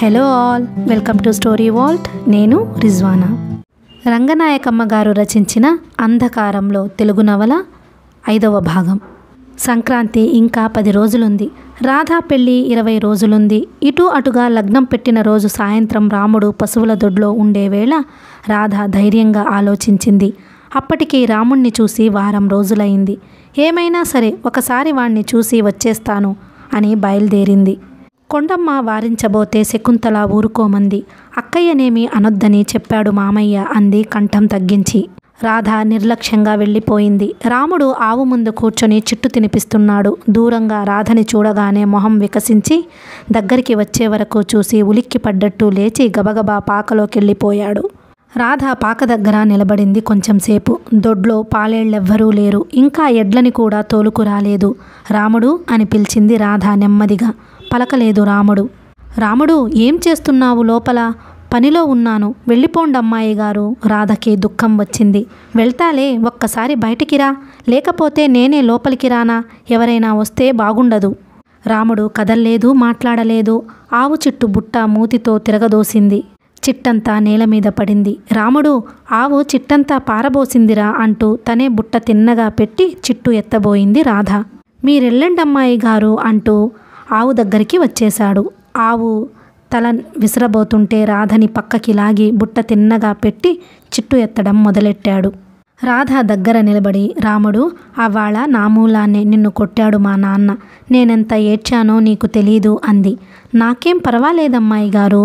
hello all welcome to Story Vault నేను రిజ్వానా రంగనాయకమ్మ గారు రచించిన అంధకారంలో తెలుగు నవల ఐదవ భాగం సంక్రాంతి ఇంకా పది రోజులుంది రాధా పెళ్ళి ఇరవై రోజులుంది ఇటు అటుగా లగ్నం పెట్టిన రోజు సాయంత్రం రాముడు పశువుల దొడ్లో ఉండే వేళ రాధ ధైర్యంగా ఆలోచించింది అప్పటికి రాముణ్ణి చూసి వారం రోజులైంది ఏమైనా సరే ఒకసారి వాణ్ణి చూసి వచ్చేస్తాను అని బయలుదేరింది కొండమ్మ వారించబోతే శకుంతల ఊరుకోమంది అక్కయ్యనేమి అనొద్దని చెప్పాడు మామయ్య అంది కంఠం తగ్గించి రాధ నిర్లక్ష్యంగా వెళ్ళిపోయింది రాముడు ఆవు ముందు కూర్చొని చిట్టు తినిపిస్తున్నాడు దూరంగా రాధని చూడగానే మొహం వికసించి దగ్గరికి వచ్చే వరకు చూసి ఉలిక్కి పడ్డట్టు లేచి గబగబా పాకలోకెళ్ళిపోయాడు రాధ పాక దగ్గర నిలబడింది కొంచెంసేపు దొడ్లో పాలేళ్ళెవ్వరూ లేరు ఇంకా ఎడ్లని కూడా తోలుకురాలేదు రాముడు అని పిలిచింది రాధ నెమ్మదిగా పలకలేదు రాముడు రాముడు ఏం చేస్తున్నావు లోపల పనిలో ఉన్నాను వెళ్ళిపోండి అమ్మాయి గారు రాధకి దుఃఖం వచ్చింది వెళ్తాలే ఒక్కసారి బయటికిరా లేకపోతే నేనే లోపలికి రానా ఎవరైనా వస్తే బాగుండదు రాముడు కదల్లేదు మాట్లాడలేదు ఆవు చిట్టు బుట్ట మూతితో తిరగదోసింది చిట్టంతా నేల మీద పడింది రాముడు ఆవు చిట్టంతా పారబోసిందిరా అంటూ తనే బుట్ట తిన్నగా పెట్టి చిట్టు ఎత్తబోయింది రాధ మీరెళ్ళండమ్మాయి గారు అంటూ ఆవు దగ్గరికి వచ్చేశాడు ఆవు తల విసిరబోతుంటే రాధని పక్కకి లాగి బుట్ట తిన్నగా పెట్టి చిట్టు ఎత్తడం మొదలెట్టాడు రాధ దగ్గర నిలబడి రాముడు అవాళ నా మూలాన్నే నిన్ను కొట్టాడు మా నాన్న నేనెంత ఏడ్చానో నీకు తెలీదు అంది నాకేం పర్వాలేదమ్మాయి గారు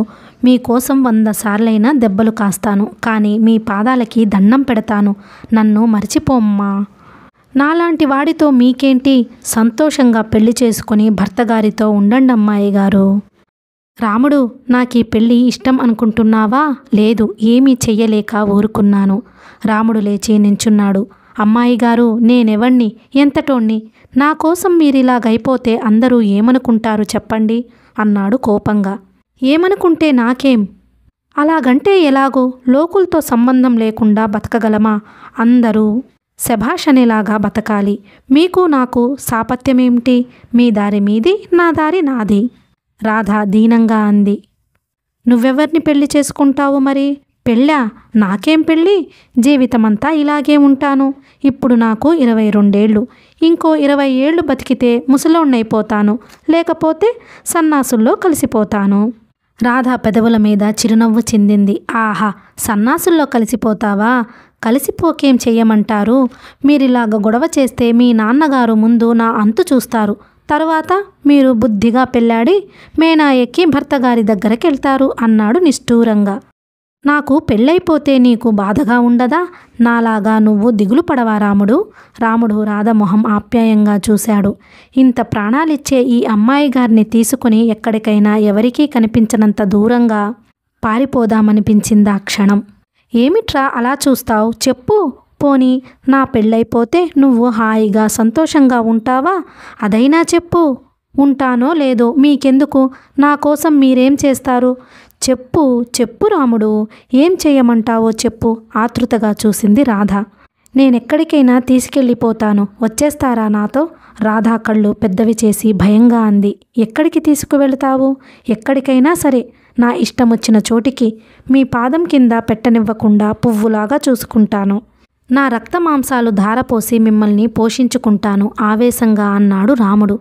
మీకోసం వంద సార్లైనా దెబ్బలు కాస్తాను కానీ మీ పాదాలకి దండం పెడతాను నన్ను మర్చిపోమ్మా నాలాంటి వాడితో మీకేంటి సంతోషంగా పెళ్లి చేసుకుని భర్తగారితో ఉండండి అమ్మాయి గారు రాముడు నాకు ఈ పెళ్ళి ఇష్టం అనుకుంటున్నావా లేదు ఏమీ చెయ్యలేక ఊరుకున్నాను రాముడు లేచి నించున్నాడు అమ్మాయి గారు నేనెవణ్ణి ఎంతటోణ్ణి నా కోసం మీరిలాగైపోతే అందరూ ఏమనుకుంటారు చెప్పండి అన్నాడు కోపంగా ఏమనుకుంటే నాకేం అలాగంటే ఎలాగో లోకులతో సంబంధం లేకుండా బతకగలమా అందరూ శభాష్ అనేలాగా బతకాలి మీకు నాకు సాపత్యమేమిటి మీ దారి మీది నా దారి నాది రాధ దీనంగా అంది నువ్వెవరిని పెళ్లి చేసుకుంటావు మరి పెళ్ళా నాకేం పెళ్ళి జీవితమంతా ఇలాగే ఉంటాను ఇప్పుడు నాకు ఇరవై రెండేళ్ళు ఇంకో ఇరవై ఏళ్ళు బతికితే ముసలోన్నైపోతాను లేకపోతే సన్నాసుల్లో కలిసిపోతాను రాధ పెదవుల మీద చిరునవ్వు చెందింది ఆహా సన్నాసుల్లో కలిసిపోతావా కలిసిపోకేం చేయమంటారు మీరిలాగ గొడవ చేస్తే మీ నాన్నగారు ముందు నా అంతు చూస్తారు తరువాత మీరు బుద్ధిగా పెళ్ళాడి మేనా ఎక్కి భర్తగారి దగ్గరకెళ్తారు వెళ్తారు అన్నాడు నిష్ఠూరంగా నాకు పెళ్ళైపోతే నీకు బాధగా ఉండదా నాలాగా నువ్వు దిగులు పడవా రాముడు రాముడు రాధమొహం ఆప్యాయంగా చూశాడు ఇంత ప్రాణాలిచ్చే ఈ అమ్మాయి గారిని తీసుకుని ఎక్కడికైనా ఎవరికీ కనిపించనంత దూరంగా పారిపోదామనిపించిందా క్షణం ఏమిట్రా అలా చూస్తావు చెప్పు పోని నా పెళ్ళైపోతే నువ్వు హాయిగా సంతోషంగా ఉంటావా అదైనా చెప్పు ఉంటానో లేదో మీకెందుకు నా కోసం మీరేం చేస్తారు చెప్పు చెప్పు రాముడు ఏం చేయమంటావో చెప్పు ఆతృతగా చూసింది రాధ నేనెక్కడికైనా తీసుకెళ్ళిపోతాను వచ్చేస్తారా నాతో రాధా కళ్ళు పెద్దవి చేసి భయంగా అంది ఎక్కడికి తీసుకువెళతావు ఎక్కడికైనా సరే నా ఇష్టం వచ్చిన చోటికి మీ పాదం కింద పెట్టనివ్వకుండా పువ్వులాగా చూసుకుంటాను నా రక్త మాంసాలు ధారపోసి మిమ్మల్ని పోషించుకుంటాను ఆవేశంగా అన్నాడు రాముడు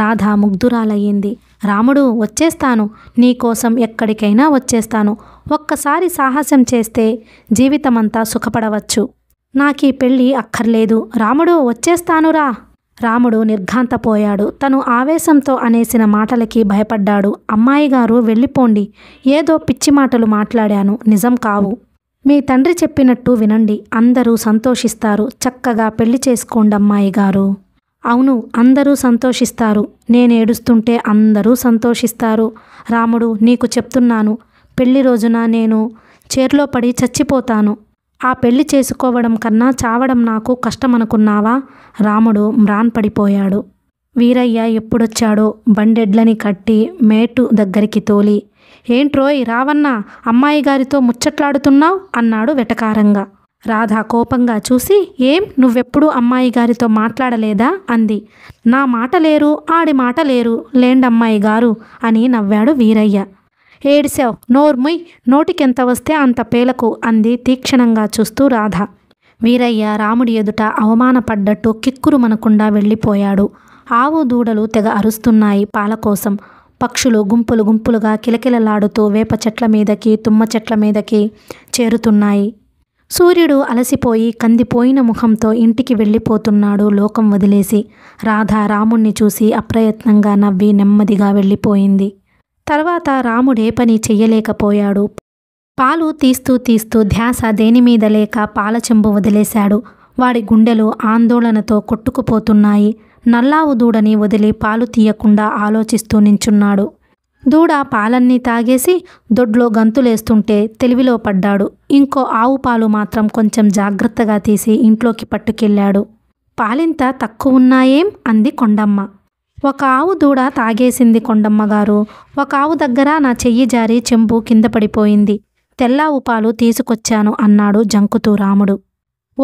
రాధ ముగ్ధురాలయ్యింది రాముడు వచ్చేస్తాను నీకోసం ఎక్కడికైనా వచ్చేస్తాను ఒక్కసారి సాహసం చేస్తే జీవితమంతా సుఖపడవచ్చు నాకీ పెళ్ళి అక్కర్లేదు రాముడు వచ్చేస్తానురా రాముడు నిర్ఘాంతపోయాడు తను ఆవేశంతో అనేసిన మాటలకి భయపడ్డాడు అమ్మాయి గారు వెళ్ళిపోండి ఏదో పిచ్చి మాటలు మాట్లాడాను నిజం కావు మీ తండ్రి చెప్పినట్టు వినండి అందరూ సంతోషిస్తారు చక్కగా పెళ్లి చేసుకోండి అమ్మాయి గారు అవును అందరూ సంతోషిస్తారు నేనేడుస్తుంటే అందరూ సంతోషిస్తారు రాముడు నీకు చెప్తున్నాను పెళ్లి రోజున నేను చేర్లో పడి చచ్చిపోతాను ఆ పెళ్లి చేసుకోవడం కన్నా చావడం నాకు కష్టమనుకున్నావా రాముడు పడిపోయాడు వీరయ్య ఎప్పుడొచ్చాడో బండెడ్లని కట్టి మేటు దగ్గరికి తోలి ఏంట్రోయ్ రావన్న అమ్మాయి గారితో ముచ్చట్లాడుతున్నావు అన్నాడు వెటకారంగా రాధ కోపంగా చూసి ఏం నువ్వెప్పుడు అమ్మాయి గారితో మాట్లాడలేదా అంది నా మాట లేరు ఆడి మాట లేరు లేండమ్మాయి గారు అని నవ్వాడు వీరయ్య ఏడిసావు నోర్ముయ్ నోటికెంత వస్తే అంత పేలకు అంది తీక్షణంగా చూస్తూ రాధ వీరయ్య రాముడి ఎదుట అవమానపడ్డట్టు కిక్కురు మనకుండా వెళ్ళిపోయాడు ఆవు దూడలు తెగ అరుస్తున్నాయి పాల కోసం పక్షులు గుంపులు గుంపులుగా కిలకిలలాడుతూ వేప చెట్ల మీదకి తుమ్మ చెట్ల మీదకి చేరుతున్నాయి సూర్యుడు అలసిపోయి కందిపోయిన ముఖంతో ఇంటికి వెళ్ళిపోతున్నాడు లోకం వదిలేసి రాధ రాముణ్ణి చూసి అప్రయత్నంగా నవ్వి నెమ్మదిగా వెళ్ళిపోయింది తర్వాత రాముడే పని చెయ్యలేకపోయాడు పాలు తీస్తూ తీస్తూ ధ్యాస దేని మీద లేక పాల చెంబు వదిలేశాడు వాడి గుండెలు ఆందోళనతో కొట్టుకుపోతున్నాయి నల్లావు దూడని వదిలి పాలు తీయకుండా ఆలోచిస్తూ నించున్నాడు దూడ పాలన్నీ తాగేసి దొడ్లో గంతులేస్తుంటే తెలివిలో పడ్డాడు ఇంకో ఆవు పాలు మాత్రం కొంచెం జాగ్రత్తగా తీసి ఇంట్లోకి పట్టుకెళ్ళాడు పాలింత తక్కువ ఉన్నాయేం అంది కొండమ్మ ఒక ఆవు దూడ తాగేసింది కొండమ్మగారు ఒక ఆవు దగ్గర నా చెయ్యి జారి చెంబు కింద పడిపోయింది తెల్లా ఉపాలు తీసుకొచ్చాను అన్నాడు జంకుతూ రాముడు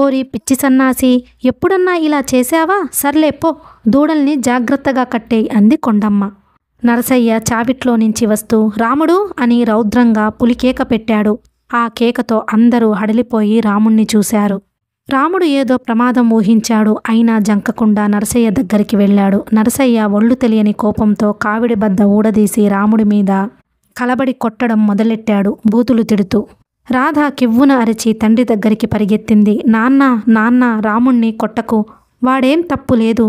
ఓరి పిచ్చి సన్నాసి ఎప్పుడన్నా ఇలా చేశావా సర్లే పో దూడల్ని జాగ్రత్తగా కట్టేయి అంది కొండమ్మ నరసయ్య చావిట్లో నుంచి వస్తూ రాముడు అని రౌద్రంగా పులికేక పెట్టాడు ఆ కేకతో అందరూ హడలిపోయి రాముణ్ణి చూశారు రాముడు ఏదో ప్రమాదం ఊహించాడు అయినా జంకకుండా నరసయ్య దగ్గరికి వెళ్ళాడు నరసయ్య ఒళ్ళు తెలియని కోపంతో కావిడి బద్ద ఊడదీసి రాముడి మీద కలబడి కొట్టడం మొదలెట్టాడు బూతులు తిడుతూ రాధ కివ్వున అరిచి తండ్రి దగ్గరికి పరిగెత్తింది నాన్న నాన్న రాముణ్ణి కొట్టకు వాడేం తప్పు లేదు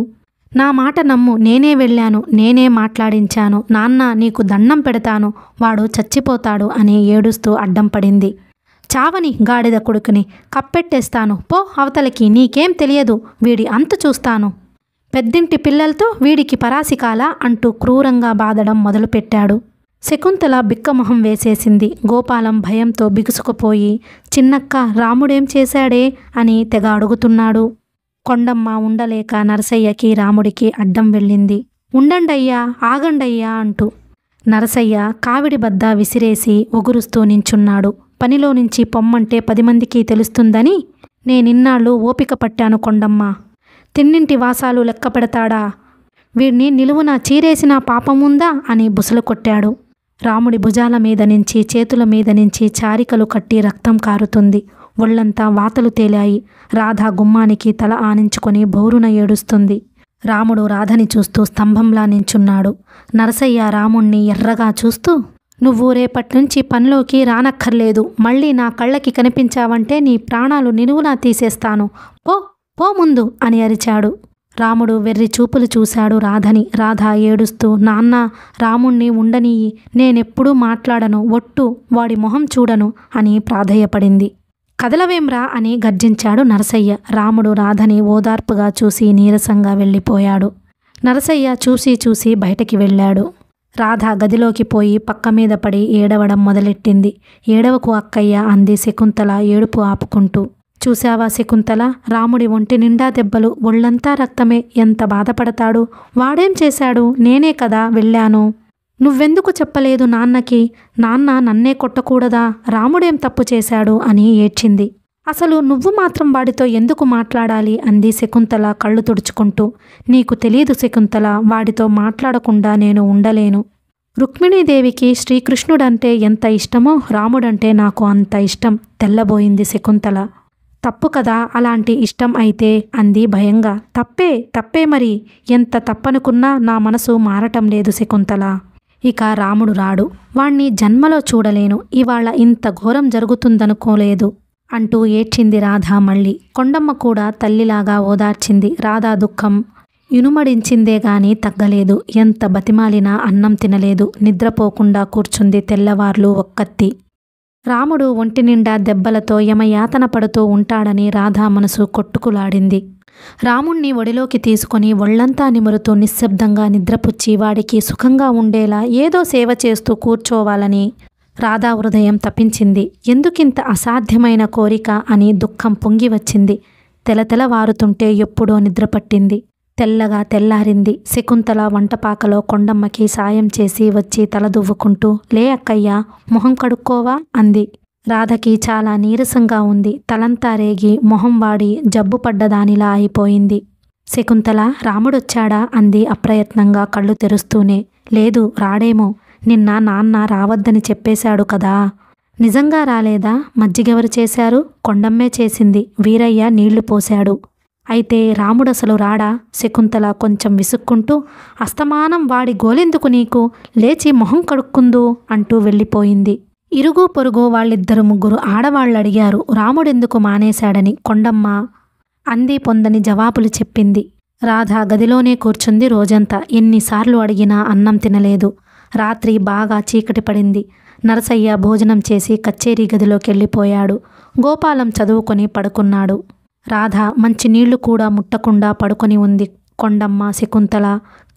నా మాట నమ్ము నేనే వెళ్ళాను నేనే మాట్లాడించాను నాన్న నీకు దండం పెడతాను వాడు చచ్చిపోతాడు అని ఏడుస్తూ అడ్డం పడింది చావని గాడిద కొడుకుని కప్పెట్టేస్తాను పో అవతలకి నీకేం తెలియదు వీడి అంతు చూస్తాను పెద్దింటి పిల్లలతో వీడికి పరాసికాల అంటూ క్రూరంగా బాధడం మొదలుపెట్టాడు శకుంతల బిక్కమొహం వేసేసింది గోపాలం భయంతో బిగుసుకుపోయి చిన్నక్క రాముడేం చేశాడే అని తెగ అడుగుతున్నాడు కొండమ్మ ఉండలేక నరసయ్యకి రాముడికి అడ్డం వెళ్ళింది ఉండండయ్యా ఆగండయ్యా అంటూ నరసయ్య కావిడి బద్ద విసిరేసి ఒగురుస్తూ నించున్నాడు పనిలో నుంచి పొమ్మంటే పది మందికి తెలుస్తుందని నేనిన్నాళ్ళు ఓపిక పట్టాను కొండమ్మ తిన్నింటి వాసాలు లెక్క పెడతాడా వీడిని నిలువున చీరేసిన పాపముందా అని బుసలు కొట్టాడు రాముడి భుజాల మీద నుంచి చేతుల మీద నుంచి చారికలు కట్టి రక్తం కారుతుంది ఒళ్ళంతా వాతలు తేలాయి రాధ గుమ్మానికి తల ఆనించుకొని బోరున ఏడుస్తుంది రాముడు రాధని చూస్తూ స్తంభంలా నించున్నాడు నరసయ్య రాముణ్ణి ఎర్రగా చూస్తూ నువ్వు రేపటి నుంచి పనిలోకి రానక్కర్లేదు మళ్ళీ నా కళ్ళకి కనిపించావంటే నీ ప్రాణాలు నిలువునా తీసేస్తాను పో పో ముందు అని అరిచాడు రాముడు వెర్రి చూపులు చూశాడు రాధని రాధ ఏడుస్తూ నాన్న రాముణ్ణి ఉండనీయి నేనెప్పుడూ మాట్లాడను ఒట్టు వాడి మొహం చూడను అని ప్రాధేయపడింది కదలవేమ్రా అని గర్జించాడు నరసయ్య రాముడు రాధని ఓదార్పుగా చూసి నీరసంగా వెళ్ళిపోయాడు నరసయ్య చూసి చూసి బయటకి వెళ్ళాడు రాధ గదిలోకి పోయి పక్క మీద పడి ఏడవడం మొదలెట్టింది ఏడవకు అక్కయ్య అంది శకుంతల ఏడుపు ఆపుకుంటూ చూశావా శకుంతల రాముడి ఒంటి నిండా దెబ్బలు ఒళ్ళంతా రక్తమే ఎంత బాధపడతాడు వాడేం చేశాడు నేనే కదా వెళ్ళాను నువ్వెందుకు చెప్పలేదు నాన్నకి నాన్న నన్నే కొట్టకూడదా రాముడేం తప్పు చేశాడు అని ఏడ్చింది అసలు నువ్వు మాత్రం వాడితో ఎందుకు మాట్లాడాలి అంది శకుంతల కళ్ళు తుడుచుకుంటూ నీకు తెలియదు శకుంతల వాడితో మాట్లాడకుండా నేను ఉండలేను రుక్మిణీదేవికి శ్రీకృష్ణుడంటే ఎంత ఇష్టమో రాముడంటే నాకు అంత ఇష్టం తెల్లబోయింది శకుంతల తప్పు కదా అలాంటి ఇష్టం అయితే అంది భయంగా తప్పే తప్పే మరి ఎంత తప్పనుకున్నా నా మనసు మారటం లేదు శకుంతల ఇక రాముడు రాడు వాణ్ణి జన్మలో చూడలేను ఇవాళ ఇంత ఘోరం జరుగుతుందనుకోలేదు అంటూ ఏడ్చింది రాధ మళ్ళీ కొండమ్మ కూడా తల్లిలాగా ఓదార్చింది రాధా దుఃఖం ఇనుమడించిందే గాని తగ్గలేదు ఎంత బతిమాలినా అన్నం తినలేదు నిద్రపోకుండా కూర్చుంది తెల్లవార్లు ఒక్కత్తి రాముడు ఒంటి నిండా దెబ్బలతో యమయాతన పడుతూ ఉంటాడని రాధా మనసు కొట్టుకులాడింది రాముణ్ణి ఒడిలోకి తీసుకొని ఒళ్లంతా నిమురుతూ నిశ్శబ్దంగా నిద్రపుచ్చి వాడికి సుఖంగా ఉండేలా ఏదో సేవ చేస్తూ కూర్చోవాలని రాధా హృదయం తపించింది ఎందుకింత అసాధ్యమైన కోరిక అని దుఃఖం పొంగి వచ్చింది తెలతెలవారుతుంటే ఎప్పుడో నిద్రపట్టింది తెల్లగా తెల్లారింది శకుంతల వంటపాకలో కొండమ్మకి సాయం చేసి వచ్చి తలదువ్వుకుంటూ లే అక్కయ్యా మొహం కడుక్కోవా అంది రాధకి చాలా నీరసంగా ఉంది తలంతా రేగి మొహం వాడి జబ్బు పడ్డదానిలా అయిపోయింది శకుంతల రాముడొచ్చాడా అంది అప్రయత్నంగా కళ్ళు తెరుస్తూనే లేదు రాడేమో నిన్న నాన్న రావద్దని చెప్పేశాడు కదా నిజంగా రాలేదా మజ్జిగెవరు చేశారు కొండమ్మే చేసింది వీరయ్య నీళ్లు పోశాడు అయితే రాముడసలు రాడా శకుంతల కొంచెం విసుక్కుంటూ అస్తమానం వాడి గోలెందుకు నీకు లేచి మొహం కడుక్కుందు అంటూ వెళ్ళిపోయింది ఇరుగు పొరుగు వాళ్ళిద్దరు ముగ్గురు ఆడవాళ్ళు అడిగారు రాముడెందుకు మానేశాడని కొండమ్మ అంది పొందని జవాబులు చెప్పింది రాధ గదిలోనే కూర్చుంది రోజంతా ఎన్నిసార్లు అడిగినా అన్నం తినలేదు రాత్రి బాగా చీకటి పడింది నరసయ్య భోజనం చేసి కచ్చేరీ గదిలోకి వెళ్ళిపోయాడు గోపాలం చదువుకొని పడుకున్నాడు రాధ మంచి నీళ్లు కూడా ముట్టకుండా పడుకొని ఉంది కొండమ్మ శకుంతల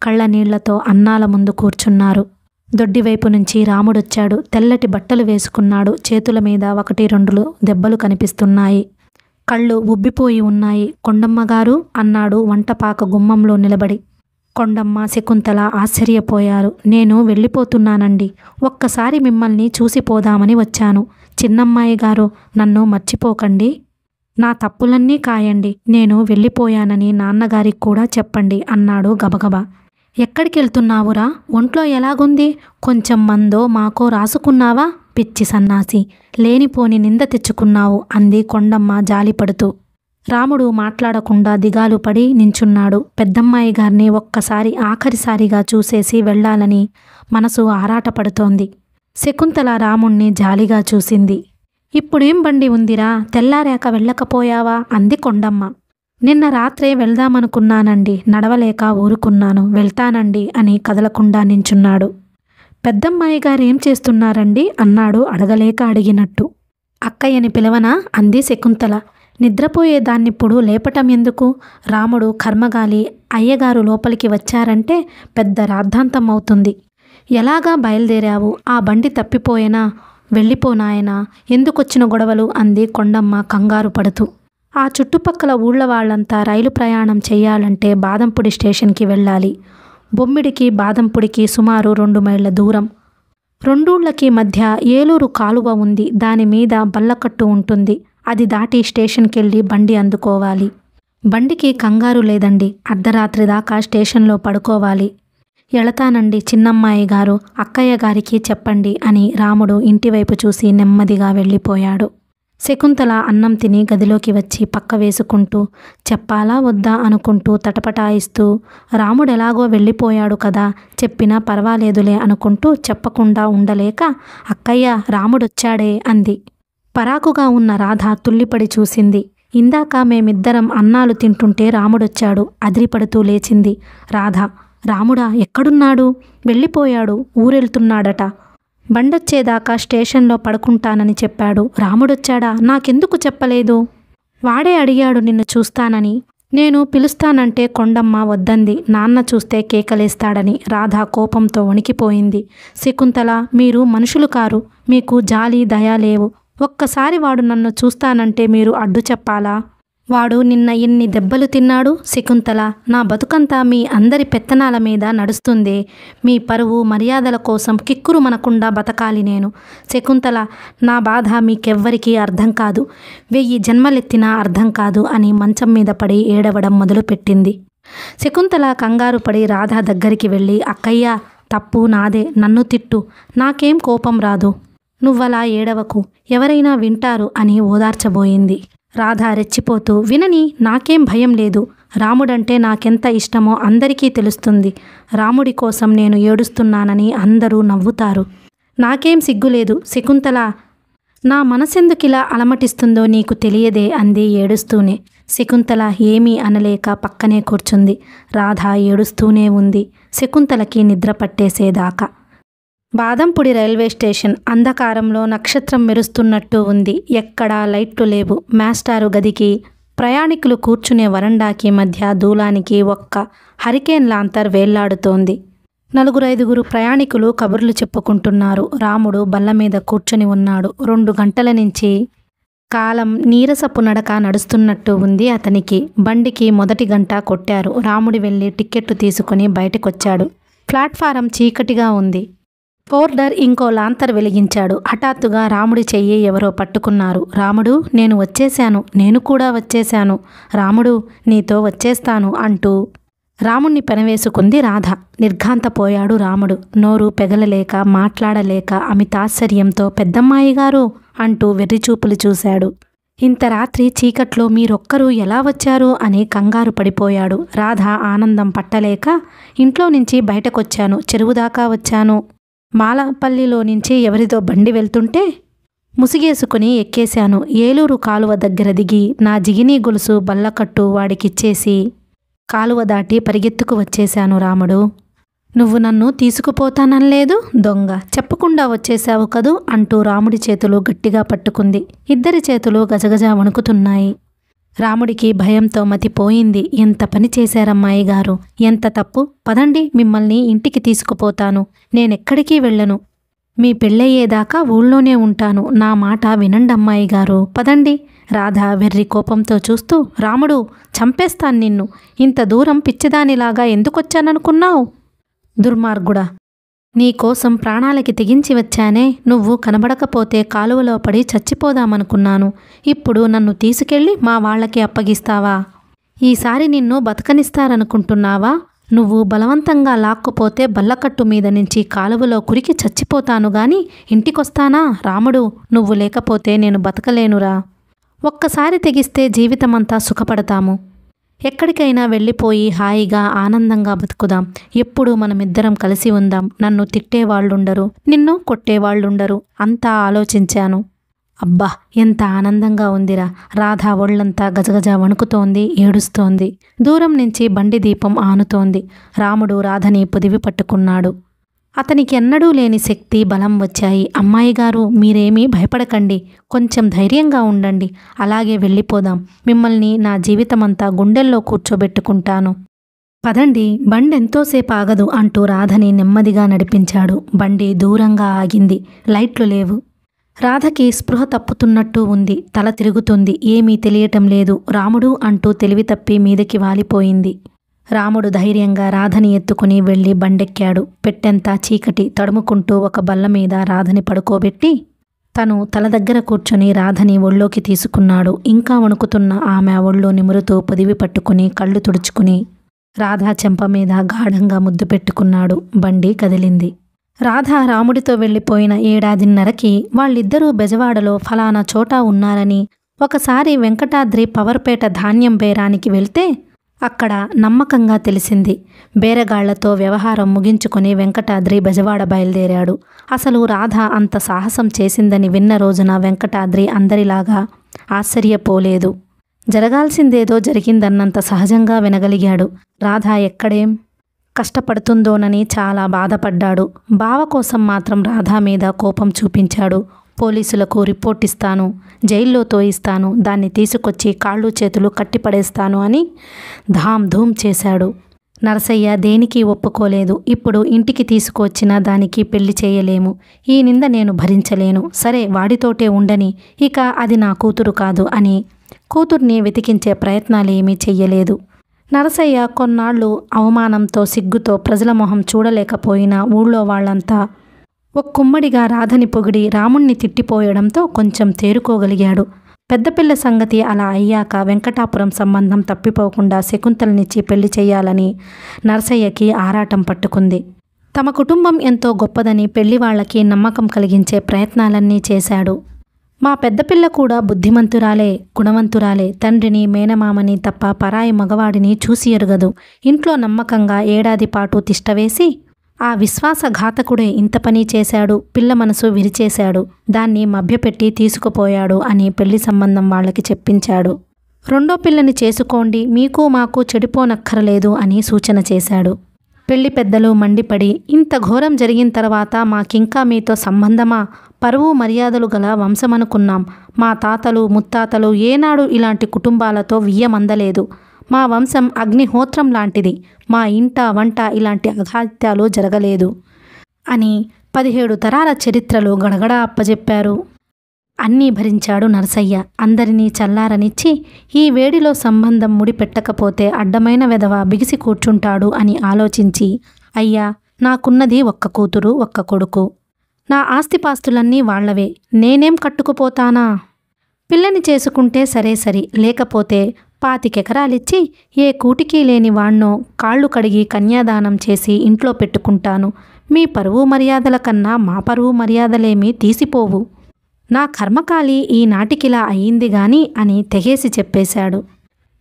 కళ్ళ నీళ్లతో అన్నాల ముందు కూర్చున్నారు దొడ్డివైపు నుంచి రాముడొచ్చాడు తెల్లటి బట్టలు వేసుకున్నాడు చేతుల మీద ఒకటి రెండులు దెబ్బలు కనిపిస్తున్నాయి కళ్ళు ఉబ్బిపోయి ఉన్నాయి కొండమ్మగారు అన్నాడు వంటపాక గుమ్మంలో నిలబడి కొండమ్మ శకుంతల ఆశ్చర్యపోయారు నేను వెళ్ళిపోతున్నానండి ఒక్కసారి మిమ్మల్ని చూసిపోదామని వచ్చాను చిన్నమ్మాయి గారు నన్ను మర్చిపోకండి నా తప్పులన్నీ కాయండి నేను వెళ్ళిపోయానని నాన్నగారికి కూడా చెప్పండి అన్నాడు గబగబా ఎక్కడికి వెళ్తున్నావురా ఒంట్లో ఎలాగుంది కొంచెం మందో మాకో రాసుకున్నావా పిచ్చి సన్నాసి లేనిపోని నింద తెచ్చుకున్నావు అంది కొండమ్మ జాలిపడుతూ రాముడు మాట్లాడకుండా దిగాలు పడి నించున్నాడు పెద్దమ్మాయి గారిని ఒక్కసారి ఆఖరిసారిగా చూసేసి వెళ్ళాలని మనసు ఆరాటపడుతోంది శకుంతల రాముణ్ణి జాలిగా చూసింది ఇప్పుడేం బండి ఉందిరా తెల్లారాక వెళ్ళకపోయావా అంది కొండమ్మ నిన్న రాత్రే వెళ్దామనుకున్నానండి నడవలేక ఊరుకున్నాను వెళ్తానండి అని కదలకుండా నించున్నాడు పెద్దమ్మాయి గారేం చేస్తున్నారండి అన్నాడు అడగలేక అడిగినట్టు అక్కయ్యని పిలవనా అంది శకుంతల నిద్రపోయేదాన్నిప్పుడు లేపటం ఎందుకు రాముడు కర్మగాలి అయ్యగారు లోపలికి వచ్చారంటే పెద్ద రాద్ధాంతం అవుతుంది ఎలాగా బయలుదేరావు ఆ బండి తప్పిపోయేనా వెళ్ళిపోనాయనా ఎందుకొచ్చిన గొడవలు అంది కొండమ్మ కంగారు పడుతూ ఆ చుట్టుపక్కల ఊళ్ళ వాళ్ళంతా రైలు ప్రయాణం చేయాలంటే బాదంపూడి స్టేషన్కి వెళ్ళాలి బొమ్మిడికి బాదంపుడికి సుమారు రెండు మైళ్ళ దూరం రెండూళ్ళకి మధ్య ఏలూరు కాలువ ఉంది దాని మీద బల్లకట్టు ఉంటుంది అది దాటి స్టేషన్కెళ్ళి బండి అందుకోవాలి బండికి కంగారు లేదండి అర్ధరాత్రి దాకా స్టేషన్లో పడుకోవాలి ఎళతానండి చిన్నమ్మాయి గారు అక్కయ్య గారికి చెప్పండి అని రాముడు ఇంటివైపు చూసి నెమ్మదిగా వెళ్ళిపోయాడు శకుంతల అన్నం తిని గదిలోకి వచ్చి పక్క వేసుకుంటూ చెప్పాలా వద్దా అనుకుంటూ తటపటాయిస్తూ రాముడు ఎలాగో వెళ్ళిపోయాడు కదా చెప్పినా పర్వాలేదులే అనుకుంటూ చెప్పకుండా ఉండలేక అక్కయ్య రాముడొచ్చాడే అంది పరాకుగా ఉన్న రాధ తుల్లిపడి చూసింది ఇందాక మేమిద్దరం అన్నాలు తింటుంటే రాముడొచ్చాడు అదిరిపడుతూ లేచింది రాధ రాముడా ఎక్కడున్నాడు వెళ్ళిపోయాడు ఊరెళ్తున్నాడట బండొచ్చేదాకా స్టేషన్లో పడుకుంటానని చెప్పాడు రాముడొచ్చాడా నాకెందుకు చెప్పలేదు వాడే అడిగాడు నిన్ను చూస్తానని నేను పిలుస్తానంటే కొండమ్మ వద్దంది నాన్న చూస్తే కేకలేస్తాడని రాధ కోపంతో వణికిపోయింది శకుంతల మీరు మనుషులు కారు మీకు జాలి దయా లేవు ఒక్కసారి వాడు నన్ను చూస్తానంటే మీరు అడ్డు చెప్పాలా వాడు నిన్న ఎన్ని దెబ్బలు తిన్నాడు శకుంతల నా బతుకంతా మీ అందరి పెత్తనాల మీద నడుస్తుంది మీ పరువు మర్యాదల కోసం కిక్కురు మనకుండా బతకాలి నేను శకుంతల నా బాధ మీకెవ్వరికీ అర్థం కాదు వెయ్యి జన్మలెత్తినా అర్థం కాదు అని మంచం మీద పడి ఏడవడం మొదలుపెట్టింది శకుంతల కంగారు పడి రాధ దగ్గరికి వెళ్ళి అక్కయ్య తప్పు నాదే నన్ను తిట్టు నాకేం కోపం రాదు నువ్వలా ఏడవకు ఎవరైనా వింటారు అని ఓదార్చబోయింది రాధ రెచ్చిపోతూ వినని నాకేం భయం లేదు రాముడంటే నాకెంత ఇష్టమో అందరికీ తెలుస్తుంది రాముడి కోసం నేను ఏడుస్తున్నానని అందరూ నవ్వుతారు నాకేం సిగ్గులేదు శకుంతల నా మనసెందుకిలా అలమటిస్తుందో నీకు తెలియదే అంది ఏడుస్తూనే శకుంతల ఏమీ అనలేక పక్కనే కూర్చుంది రాధ ఏడుస్తూనే ఉంది శకుంతలకి నిద్ర పట్టేసేదాకా బాదంపుడి రైల్వే స్టేషన్ అంధకారంలో నక్షత్రం మెరుస్తున్నట్టు ఉంది ఎక్కడా లైట్లు లేవు మాస్టారు గదికి ప్రయాణికులు కూర్చునే వరండాకి మధ్య దూలానికి ఒక్క హరికేన్ లాంతర్ వేళ్లాడుతోంది నలుగురైదుగురు ప్రయాణికులు కబుర్లు చెప్పుకుంటున్నారు రాముడు బల్ల మీద కూర్చొని ఉన్నాడు రెండు గంటల నుంచి కాలం నీరసపు నడక నడుస్తున్నట్టు ఉంది అతనికి బండికి మొదటి గంట కొట్టారు రాముడి వెళ్ళి టిక్కెట్టు తీసుకుని బయటకొచ్చాడు ప్లాట్ఫారం చీకటిగా ఉంది పోర్డర్ ఇంకో లాంతర్ వెలిగించాడు హఠాత్తుగా రాముడి చెయ్యి ఎవరో పట్టుకున్నారు రాముడు నేను వచ్చేశాను నేను కూడా వచ్చేశాను రాముడు నీతో వచ్చేస్తాను అంటూ రాముణ్ణి పెనవేసుకుంది రాధ నిర్ఘాంతపోయాడు రాముడు నోరు పెగలలేక మాట్లాడలేక అమితాశ్చర్యంతో పెద్దమ్మాయి గారు అంటూ వెర్రిచూపులు చూశాడు ఇంత రాత్రి చీకట్లో మీరొక్కరూ ఎలా వచ్చారు అని కంగారు పడిపోయాడు రాధ ఆనందం పట్టలేక ఇంట్లో నుంచి బయటకొచ్చాను చెరువు దాకా వచ్చాను మాలపల్లిలో నుంచి ఎవరిదో బండి వెళ్తుంటే ముసిగేసుకుని ఎక్కేశాను ఏలూరు కాలువ దగ్గర దిగి నా జిగినీ గొలుసు బల్లకట్టు వాడికిచ్చేసి కాలువ దాటి పరిగెత్తుకు వచ్చేశాను రాముడు నువ్వు నన్ను తీసుకుపోతాననలేదు దొంగ చెప్పకుండా వచ్చేశావు కదూ అంటూ రాముడి చేతులు గట్టిగా పట్టుకుంది ఇద్దరి చేతులు గజగజ వణుకుతున్నాయి రాముడికి భయంతో మతిపోయింది ఎంత పని చేశారమ్మాయి గారు ఎంత తప్పు పదండి మిమ్మల్ని ఇంటికి తీసుకుపోతాను నేనెక్కడికి వెళ్ళను మీ పెళ్ళయ్యేదాకా ఊళ్ళోనే ఉంటాను నా మాట వినండి అమ్మాయి గారు పదండి రాధ వెర్రి కోపంతో చూస్తూ రాముడు చంపేస్తాను నిన్ను ఇంత దూరం పిచ్చిదానిలాగా ఎందుకొచ్చాననుకున్నావు దుర్మార్గుడా నీకోసం ప్రాణాలకి తెగించి వచ్చానే నువ్వు కనబడకపోతే కాలువలో పడి చచ్చిపోదామనుకున్నాను ఇప్పుడు నన్ను తీసుకెళ్ళి మా వాళ్ళకి అప్పగిస్తావా ఈసారి నిన్ను బతకనిస్తారనుకుంటున్నావా నువ్వు బలవంతంగా లాక్కుపోతే బల్లకట్టు మీద నుంచి కాలువలో కురికి చచ్చిపోతాను గాని ఇంటికొస్తానా రాముడు నువ్వు లేకపోతే నేను బతకలేనురా ఒక్కసారి తెగిస్తే జీవితమంతా సుఖపడతాము ఎక్కడికైనా వెళ్ళిపోయి హాయిగా ఆనందంగా బతుకుదాం ఎప్పుడు మనమిద్దరం కలిసి ఉందాం నన్ను తిట్టేవాళ్ళుండరు నిన్ను కొట్టేవాళ్ళుండరు అంతా ఆలోచించాను అబ్బా ఎంత ఆనందంగా ఉందిరా రాధా ఒళ్ళంతా గజగజ వణుకుతోంది ఏడుస్తోంది దూరం నుంచి బండి దీపం ఆనుతోంది రాముడు రాధని పొదివి పట్టుకున్నాడు అతనికి ఎన్నడూ లేని శక్తి బలం వచ్చాయి అమ్మాయి గారు మీరేమీ భయపడకండి కొంచెం ధైర్యంగా ఉండండి అలాగే వెళ్ళిపోదాం మిమ్మల్ని నా జీవితమంతా గుండెల్లో కూర్చోబెట్టుకుంటాను పదండి బండి ఎంతోసేపు ఆగదు అంటూ రాధని నెమ్మదిగా నడిపించాడు బండి దూరంగా ఆగింది లైట్లు లేవు రాధకి స్పృహ తప్పుతున్నట్టు ఉంది తల తిరుగుతుంది ఏమీ తెలియటం లేదు రాముడు అంటూ తెలివి తప్పి మీదకి వాలిపోయింది రాముడు ధైర్యంగా రాధని ఎత్తుకుని వెళ్ళి బండెక్కాడు పెట్టెంతా చీకటి తడుముకుంటూ ఒక బల్ల మీద రాధని పడుకోబెట్టి తను తల దగ్గర కూర్చొని రాధని ఒళ్ళోకి తీసుకున్నాడు ఇంకా వణుకుతున్న ఆమె ఒళ్ళో నిమురుతూ పొదివి పట్టుకుని కళ్ళు తుడుచుకుని రాధ చెంప మీద గాఢంగా ముద్దు పెట్టుకున్నాడు బండి కదిలింది రాధ రాముడితో వెళ్ళిపోయిన ఏడాదిన్నరకి వాళ్ళిద్దరూ బెజవాడలో ఫలానా చోటా ఉన్నారని ఒకసారి వెంకటాద్రి పవర్పేట ధాన్యం బేరానికి వెళ్తే అక్కడ నమ్మకంగా తెలిసింది బేరగాళ్లతో వ్యవహారం ముగించుకొని వెంకటాద్రి బజవాడ బయలుదేరాడు అసలు రాధ అంత సాహసం చేసిందని విన్న రోజున వెంకటాద్రి అందరిలాగా ఆశ్చర్యపోలేదు జరగాల్సిందేదో జరిగిందన్నంత సహజంగా వినగలిగాడు రాధ ఎక్కడేం కష్టపడుతుందోనని చాలా బాధపడ్డాడు బావ కోసం మాత్రం రాధా మీద కోపం చూపించాడు పోలీసులకు రిపోర్ట్ ఇస్తాను జైల్లో తోయిస్తాను దాన్ని తీసుకొచ్చి కాళ్ళు చేతులు కట్టిపడేస్తాను అని ధామ్ ధూమ్ చేశాడు నరసయ్య దేనికి ఒప్పుకోలేదు ఇప్పుడు ఇంటికి తీసుకువచ్చిన దానికి పెళ్లి చేయలేము ఈ నింద నేను భరించలేను సరే వాడితోటే ఉండని ఇక అది నా కూతురు కాదు అని కూతుర్ని వెతికించే ప్రయత్నాలేమీ చెయ్యలేదు నరసయ్య కొన్నాళ్ళు అవమానంతో సిగ్గుతో ప్రజల మొహం చూడలేకపోయినా ఊళ్ళో వాళ్ళంతా ఒక కుమ్మడిగా రాధని పొగిడి రాముణ్ణి తిట్టిపోయడంతో కొంచెం తేరుకోగలిగాడు పెద్దపిల్ల సంగతి అలా అయ్యాక వెంకటాపురం సంబంధం తప్పిపోకుండా శకుంతలనిచ్చి పెళ్లి చేయాలని నర్సయ్యకి ఆరాటం పట్టుకుంది తమ కుటుంబం ఎంతో గొప్పదని పెళ్లి వాళ్ళకి నమ్మకం కలిగించే ప్రయత్నాలన్నీ చేశాడు మా పెద్దపిల్ల కూడా బుద్ధిమంతురాలే గుణవంతురాలే తండ్రిని మేనమామని తప్ప పరాయి మగవాడిని చూసి ఎరుగదు ఇంట్లో నమ్మకంగా ఏడాది పాటు తిష్టవేసి ఆ విశ్వాసఘాతకుడే ఇంత పని చేశాడు పిల్ల మనసు విరిచేశాడు దాన్ని మభ్యపెట్టి తీసుకుపోయాడు అని పెళ్లి సంబంధం వాళ్ళకి చెప్పించాడు రెండో పిల్లని చేసుకోండి మీకు మాకు చెడిపోనక్కరలేదు అని సూచన చేశాడు పెళ్లి పెద్దలు మండిపడి ఇంత ఘోరం జరిగిన తర్వాత మాకింకా మీతో సంబంధమా పరువు మర్యాదలు గల వంశమనుకున్నాం మా తాతలు ముత్తాతలు ఏనాడు ఇలాంటి కుటుంబాలతో వియ్యమందలేదు మా వంశం అగ్నిహోత్రం లాంటిది మా ఇంట వంట ఇలాంటి అఘాత్యాలు జరగలేదు అని పదిహేడు తరాల చరిత్రలో గడగడ అప్పజెప్పారు అన్నీ భరించాడు నరసయ్య అందరినీ చల్లారనిచ్చి ఈ వేడిలో సంబంధం ముడిపెట్టకపోతే అడ్డమైన వెధవ బిగిసి కూర్చుంటాడు అని ఆలోచించి అయ్యా నాకున్నది ఒక్క కూతురు ఒక్క కొడుకు నా ఆస్తిపాస్తులన్నీ వాళ్లవే నేనేం కట్టుకుపోతానా పిల్లని చేసుకుంటే సరే సరి లేకపోతే పాతికెకరాలిచ్చి ఏ కూటికి లేని వాణ్ణో కాళ్ళు కడిగి కన్యాదానం చేసి ఇంట్లో పెట్టుకుంటాను మీ పరువు మర్యాదల కన్నా మా పరువు మర్యాదలేమీ తీసిపోవు నా కర్మకాలి ఈనాటికిలా అయ్యింది గాని అని తెగేసి చెప్పేశాడు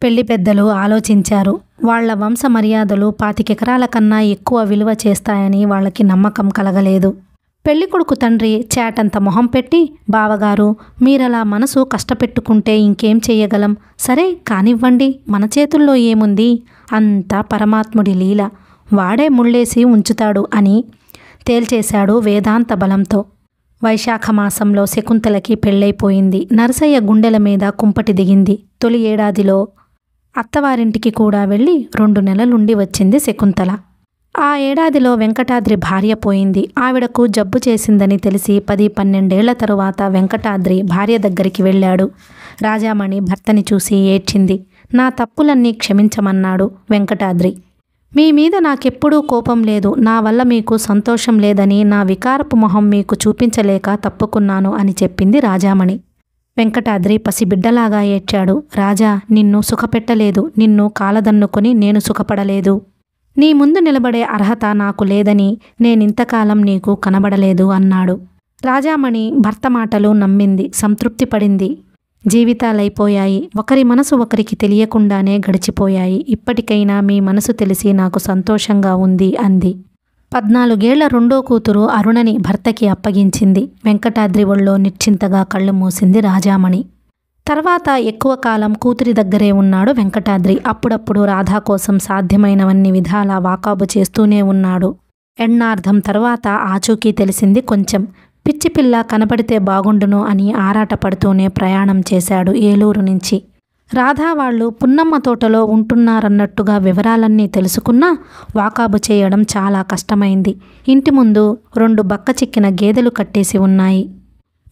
పెళ్లి పెద్దలు ఆలోచించారు వాళ్ల వంశ మర్యాదలు పాతికెకరాల కన్నా ఎక్కువ విలువ చేస్తాయని వాళ్ళకి నమ్మకం కలగలేదు పెళ్ళికొడుకు తండ్రి చేటంత మొహం పెట్టి బావగారు మీరలా మనసు కష్టపెట్టుకుంటే ఇంకేం చేయగలం సరే కానివ్వండి మన చేతుల్లో ఏముంది అంతా పరమాత్ముడి లీల వాడే ముళ్ళేసి ఉంచుతాడు అని తేల్చేశాడు వేదాంత బలంతో వైశాఖ మాసంలో శకుంతలకి పెళ్ళైపోయింది నరసయ్య గుండెల మీద కుంపటి దిగింది తొలి ఏడాదిలో అత్తవారింటికి కూడా వెళ్ళి రెండు నెలలుండి వచ్చింది శకుంతల ఆ ఏడాదిలో వెంకటాద్రి భార్య పోయింది ఆవిడకు జబ్బు చేసిందని తెలిసి పది పన్నెండేళ్ల తరువాత వెంకటాద్రి భార్య దగ్గరికి వెళ్ళాడు రాజామణి భర్తని చూసి ఏడ్చింది నా తప్పులన్నీ క్షమించమన్నాడు వెంకటాద్రి మీ మీద నాకెప్పుడూ కోపం లేదు నా వల్ల మీకు సంతోషం లేదని నా వికారపు మొహం మీకు చూపించలేక తప్పుకున్నాను అని చెప్పింది రాజామణి వెంకటాద్రి పసిబిడ్డలాగా ఏడ్చాడు రాజా నిన్ను సుఖపెట్టలేదు నిన్ను కాలదన్నుకొని నేను సుఖపడలేదు నీ ముందు నిలబడే అర్హత నాకు లేదని నేనింతకాలం నీకు కనబడలేదు అన్నాడు రాజామణి భర్త మాటలు నమ్మింది సంతృప్తి పడింది జీవితాలైపోయాయి ఒకరి మనసు ఒకరికి తెలియకుండానే గడిచిపోయాయి ఇప్పటికైనా మీ మనసు తెలిసి నాకు సంతోషంగా ఉంది అంది పద్నాలుగేళ్ల రెండో కూతురు అరుణని భర్తకి అప్పగించింది వెంకటాద్రి ఒళ్ళో నిశ్చింతగా కళ్ళు మూసింది రాజామణి తర్వాత ఎక్కువ కాలం కూతురి దగ్గరే ఉన్నాడు వెంకటాద్రి అప్పుడప్పుడు రాధా కోసం సాధ్యమైనవన్నీ విధాల వాకాబు చేస్తూనే ఉన్నాడు ఎన్నార్థం తర్వాత ఆచూకీ తెలిసింది కొంచెం పిచ్చి పిల్ల కనపడితే బాగుండును అని ఆరాటపడుతూనే ప్రయాణం చేశాడు ఏలూరు నుంచి రాధా వాళ్ళు పున్నమ్మ తోటలో ఉంటున్నారన్నట్టుగా వివరాలన్నీ తెలుసుకున్నా వాకాబు చేయడం చాలా కష్టమైంది ఇంటి ముందు రెండు బక్క చిక్కిన గేదెలు కట్టేసి ఉన్నాయి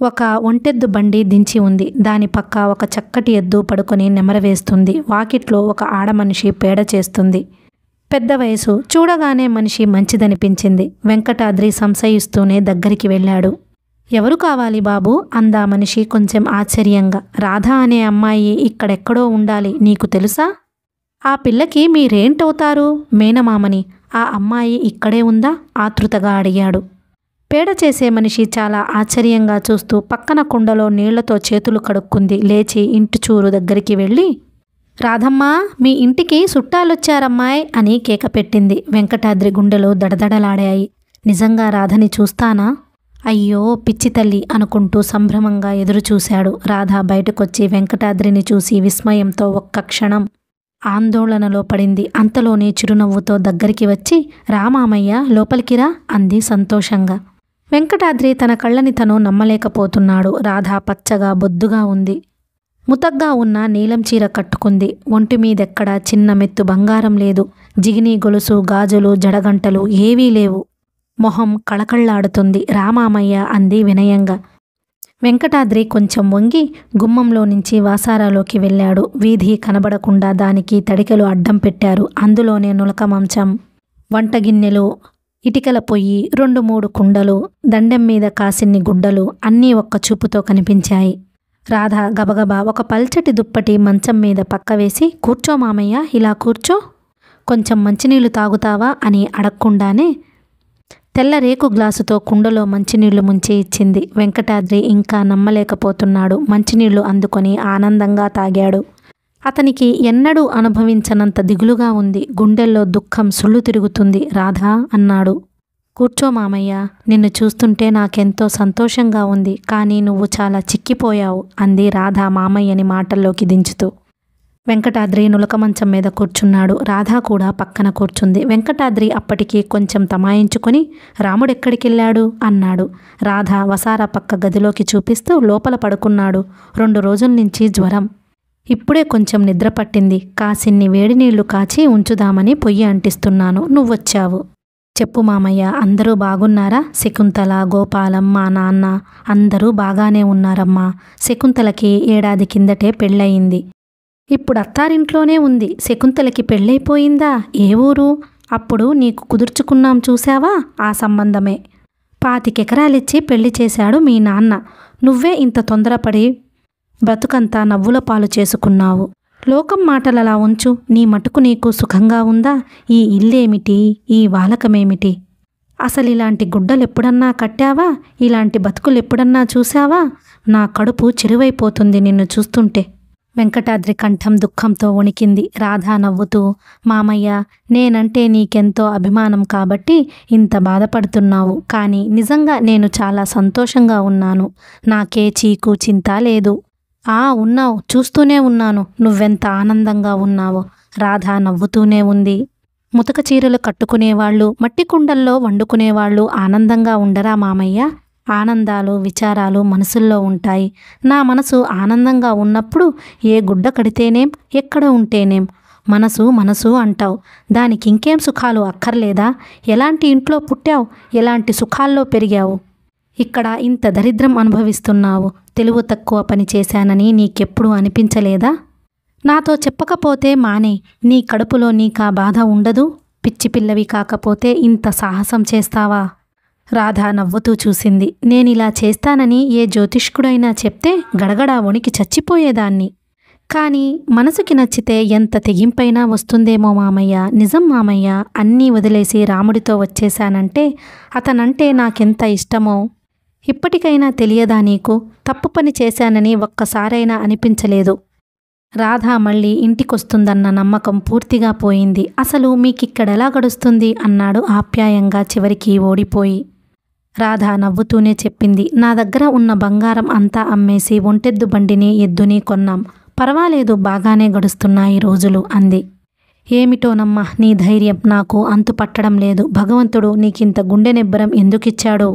ఒక ఒంటెద్దు బండి దించి ఉంది దాని పక్క ఒక చక్కటి ఎద్దు పడుకొని నెమరవేస్తుంది వాకిట్లో ఒక ఆడమనిషి పేడ చేస్తుంది పెద్ద వయసు చూడగానే మనిషి మంచిదనిపించింది వెంకటాద్రి సంశయిస్తూనే దగ్గరికి వెళ్ళాడు ఎవరు కావాలి బాబు అందా మనిషి కొంచెం ఆశ్చర్యంగా రాధ అనే అమ్మాయి ఇక్కడెక్కడో ఉండాలి నీకు తెలుసా ఆ పిల్లకి మీరేంటవుతారు మేనమామని ఆ అమ్మాయి ఇక్కడే ఉందా ఆతృతగా అడిగాడు పేడ చేసే మనిషి చాలా ఆశ్చర్యంగా చూస్తూ పక్కన కుండలో నీళ్లతో చేతులు కడుక్కుంది లేచి ఇంటి చూరు దగ్గరికి వెళ్ళి రాధమ్మ మీ ఇంటికి చుట్టాలొచ్చారమ్మాయ్ అని కేక పెట్టింది వెంకటాద్రి గుండెలు దడదడలాడాయి నిజంగా రాధని చూస్తానా అయ్యో పిచ్చి తల్లి అనుకుంటూ సంభ్రమంగా ఎదురుచూశాడు రాధ బయటకొచ్చి వెంకటాద్రిని చూసి విస్మయంతో ఒక్క క్షణం ఆందోళనలో పడింది అంతలోనే చిరునవ్వుతో దగ్గరికి వచ్చి రామామయ్య లోపలికిరా అంది సంతోషంగా వెంకటాద్రి తన కళ్ళని తను నమ్మలేకపోతున్నాడు రాధ పచ్చగా బొద్దుగా ఉంది ముతగ్గా ఉన్న నీలం చీర కట్టుకుంది ఒంటి మీదెక్కడ చిన్న మెత్తు బంగారం లేదు జిగిని గొలుసు గాజులు జడగంటలు ఏవీ లేవు మొహం కళకళ్లాడుతుంది రామామయ్య అంది వినయంగా వెంకటాద్రి కొంచెం వంగి గుమ్మంలో నుంచి వాసారాలోకి వెళ్ళాడు వీధి కనబడకుండా దానికి తడికలు అడ్డం పెట్టారు అందులోనే నులక మంచం వంటగిన్నెలు ఇటికల పొయ్యి రెండు మూడు కుండలు దండెం మీద కాసిన్ని గుడ్డలు అన్నీ ఒక్క చూపుతో కనిపించాయి రాధ గబగబా ఒక పల్చటి దుప్పటి మంచం మీద పక్క వేసి కూర్చో మామయ్య ఇలా కూర్చో కొంచెం మంచినీళ్ళు తాగుతావా అని అడగకుండానే తెల్ల రేకు గ్లాసుతో కుండలో మంచినీళ్లు ముంచి ఇచ్చింది వెంకటాద్రి ఇంకా నమ్మలేకపోతున్నాడు మంచినీళ్లు అందుకొని ఆనందంగా తాగాడు అతనికి ఎన్నడూ అనుభవించనంత దిగులుగా ఉంది గుండెల్లో దుఃఖం సుళ్ళు తిరుగుతుంది రాధా అన్నాడు కూర్చో మామయ్య నిన్ను చూస్తుంటే నాకెంతో సంతోషంగా ఉంది కానీ నువ్వు చాలా చిక్కిపోయావు అంది రాధా మామయ్యని మాటల్లోకి దించుతూ వెంకటాద్రి నులక మంచం మీద కూర్చున్నాడు రాధా కూడా పక్కన కూర్చుంది వెంకటాద్రి అప్పటికి కొంచెం తమాయించుకుని రాముడెక్కడికెళ్ళాడు అన్నాడు రాధా వసారా పక్క గదిలోకి చూపిస్తూ లోపల పడుకున్నాడు రెండు రోజుల నుంచి జ్వరం ఇప్పుడే కొంచెం నిద్ర పట్టింది కాసిన్ని వేడి నీళ్లు కాచి ఉంచుదామని పొయ్యి అంటిస్తున్నాను నువ్వొచ్చావు చెప్పు మామయ్య అందరూ బాగున్నారా శకుంతల గోపాలం మా నాన్న అందరూ బాగానే ఉన్నారమ్మా శకుంతలకి ఏడాది కిందటే పెళ్ళయింది ఇప్పుడు అత్తారింట్లోనే ఉంది శకుంతలకి పెళ్ళైపోయిందా ఏ ఊరు అప్పుడు నీకు కుదుర్చుకున్నాం చూశావా ఆ సంబంధమే పాతికెకరాలిచ్చి పెళ్లి చేశాడు మీ నాన్న నువ్వే ఇంత తొందరపడి బ్రతుకంతా నవ్వుల పాలు చేసుకున్నావు లోకం మాటలలా ఉంచు నీ మటుకు నీకు సుఖంగా ఉందా ఈ ఇల్లేమిటి ఈ వాలకమేమిటి అసలు ఇలాంటి గుడ్డలెప్పుడన్నా కట్టావా ఇలాంటి బతుకులెప్పుడన్నా చూశావా నా కడుపు చెరువైపోతుంది నిన్ను చూస్తుంటే వెంకటాద్రి కంఠం దుఃఖంతో వణికింది రాధా నవ్వుతూ మామయ్య నేనంటే నీకెంతో అభిమానం కాబట్టి ఇంత బాధపడుతున్నావు కానీ నిజంగా నేను చాలా సంతోషంగా ఉన్నాను నాకే చీకు చింత లేదు ఆ ఉన్నావు చూస్తూనే ఉన్నాను నువ్వెంత ఆనందంగా ఉన్నావో రాధ నవ్వుతూనే ఉంది ముతక చీరలు కట్టుకునేవాళ్ళు మట్టి కుండల్లో వండుకునేవాళ్ళు ఆనందంగా ఉండరా మామయ్య ఆనందాలు విచారాలు మనసుల్లో ఉంటాయి నా మనసు ఆనందంగా ఉన్నప్పుడు ఏ గుడ్డ కడితేనేం ఎక్కడ ఉంటేనేం మనసు మనసు అంటావు దానికి ఇంకేం సుఖాలు అక్కర్లేదా ఎలాంటి ఇంట్లో పుట్టావు ఎలాంటి సుఖాల్లో పెరిగావు ఇక్కడ ఇంత దరిద్రం అనుభవిస్తున్నావు తెలుగు తక్కువ పని చేశానని నీకెప్పుడు అనిపించలేదా నాతో చెప్పకపోతే మానే నీ కడుపులో నీకా బాధ ఉండదు పిచ్చి పిల్లవి కాకపోతే ఇంత సాహసం చేస్తావా రాధ నవ్వుతూ చూసింది నేనిలా చేస్తానని ఏ జ్యోతిష్కుడైనా చెప్తే గడగడా వణికి చచ్చిపోయేదాన్ని కానీ మనసుకి నచ్చితే ఎంత తెగింపైనా వస్తుందేమో మామయ్య నిజం మామయ్య అన్నీ వదిలేసి రాముడితో వచ్చేశానంటే అతనంటే నాకెంత ఇష్టమో ఇప్పటికైనా తెలియదా నీకు తప్పు పని చేశానని ఒక్కసారైనా అనిపించలేదు రాధా మళ్ళీ ఇంటికొస్తుందన్న నమ్మకం పూర్తిగా పోయింది అసలు మీకిక్కడెలా గడుస్తుంది అన్నాడు ఆప్యాయంగా చివరికి ఓడిపోయి రాధా నవ్వుతూనే చెప్పింది నా దగ్గర ఉన్న బంగారం అంతా అమ్మేసి ఒంటెద్దు బండిని ఎద్దుని కొన్నాం పర్వాలేదు బాగానే గడుస్తున్నాయి రోజులు అంది ఏమిటోనమ్మా నీ ధైర్యం నాకు అంతు పట్టడం లేదు భగవంతుడు నీకింత గుండె నిబ్బరం ఎందుకిచ్చాడో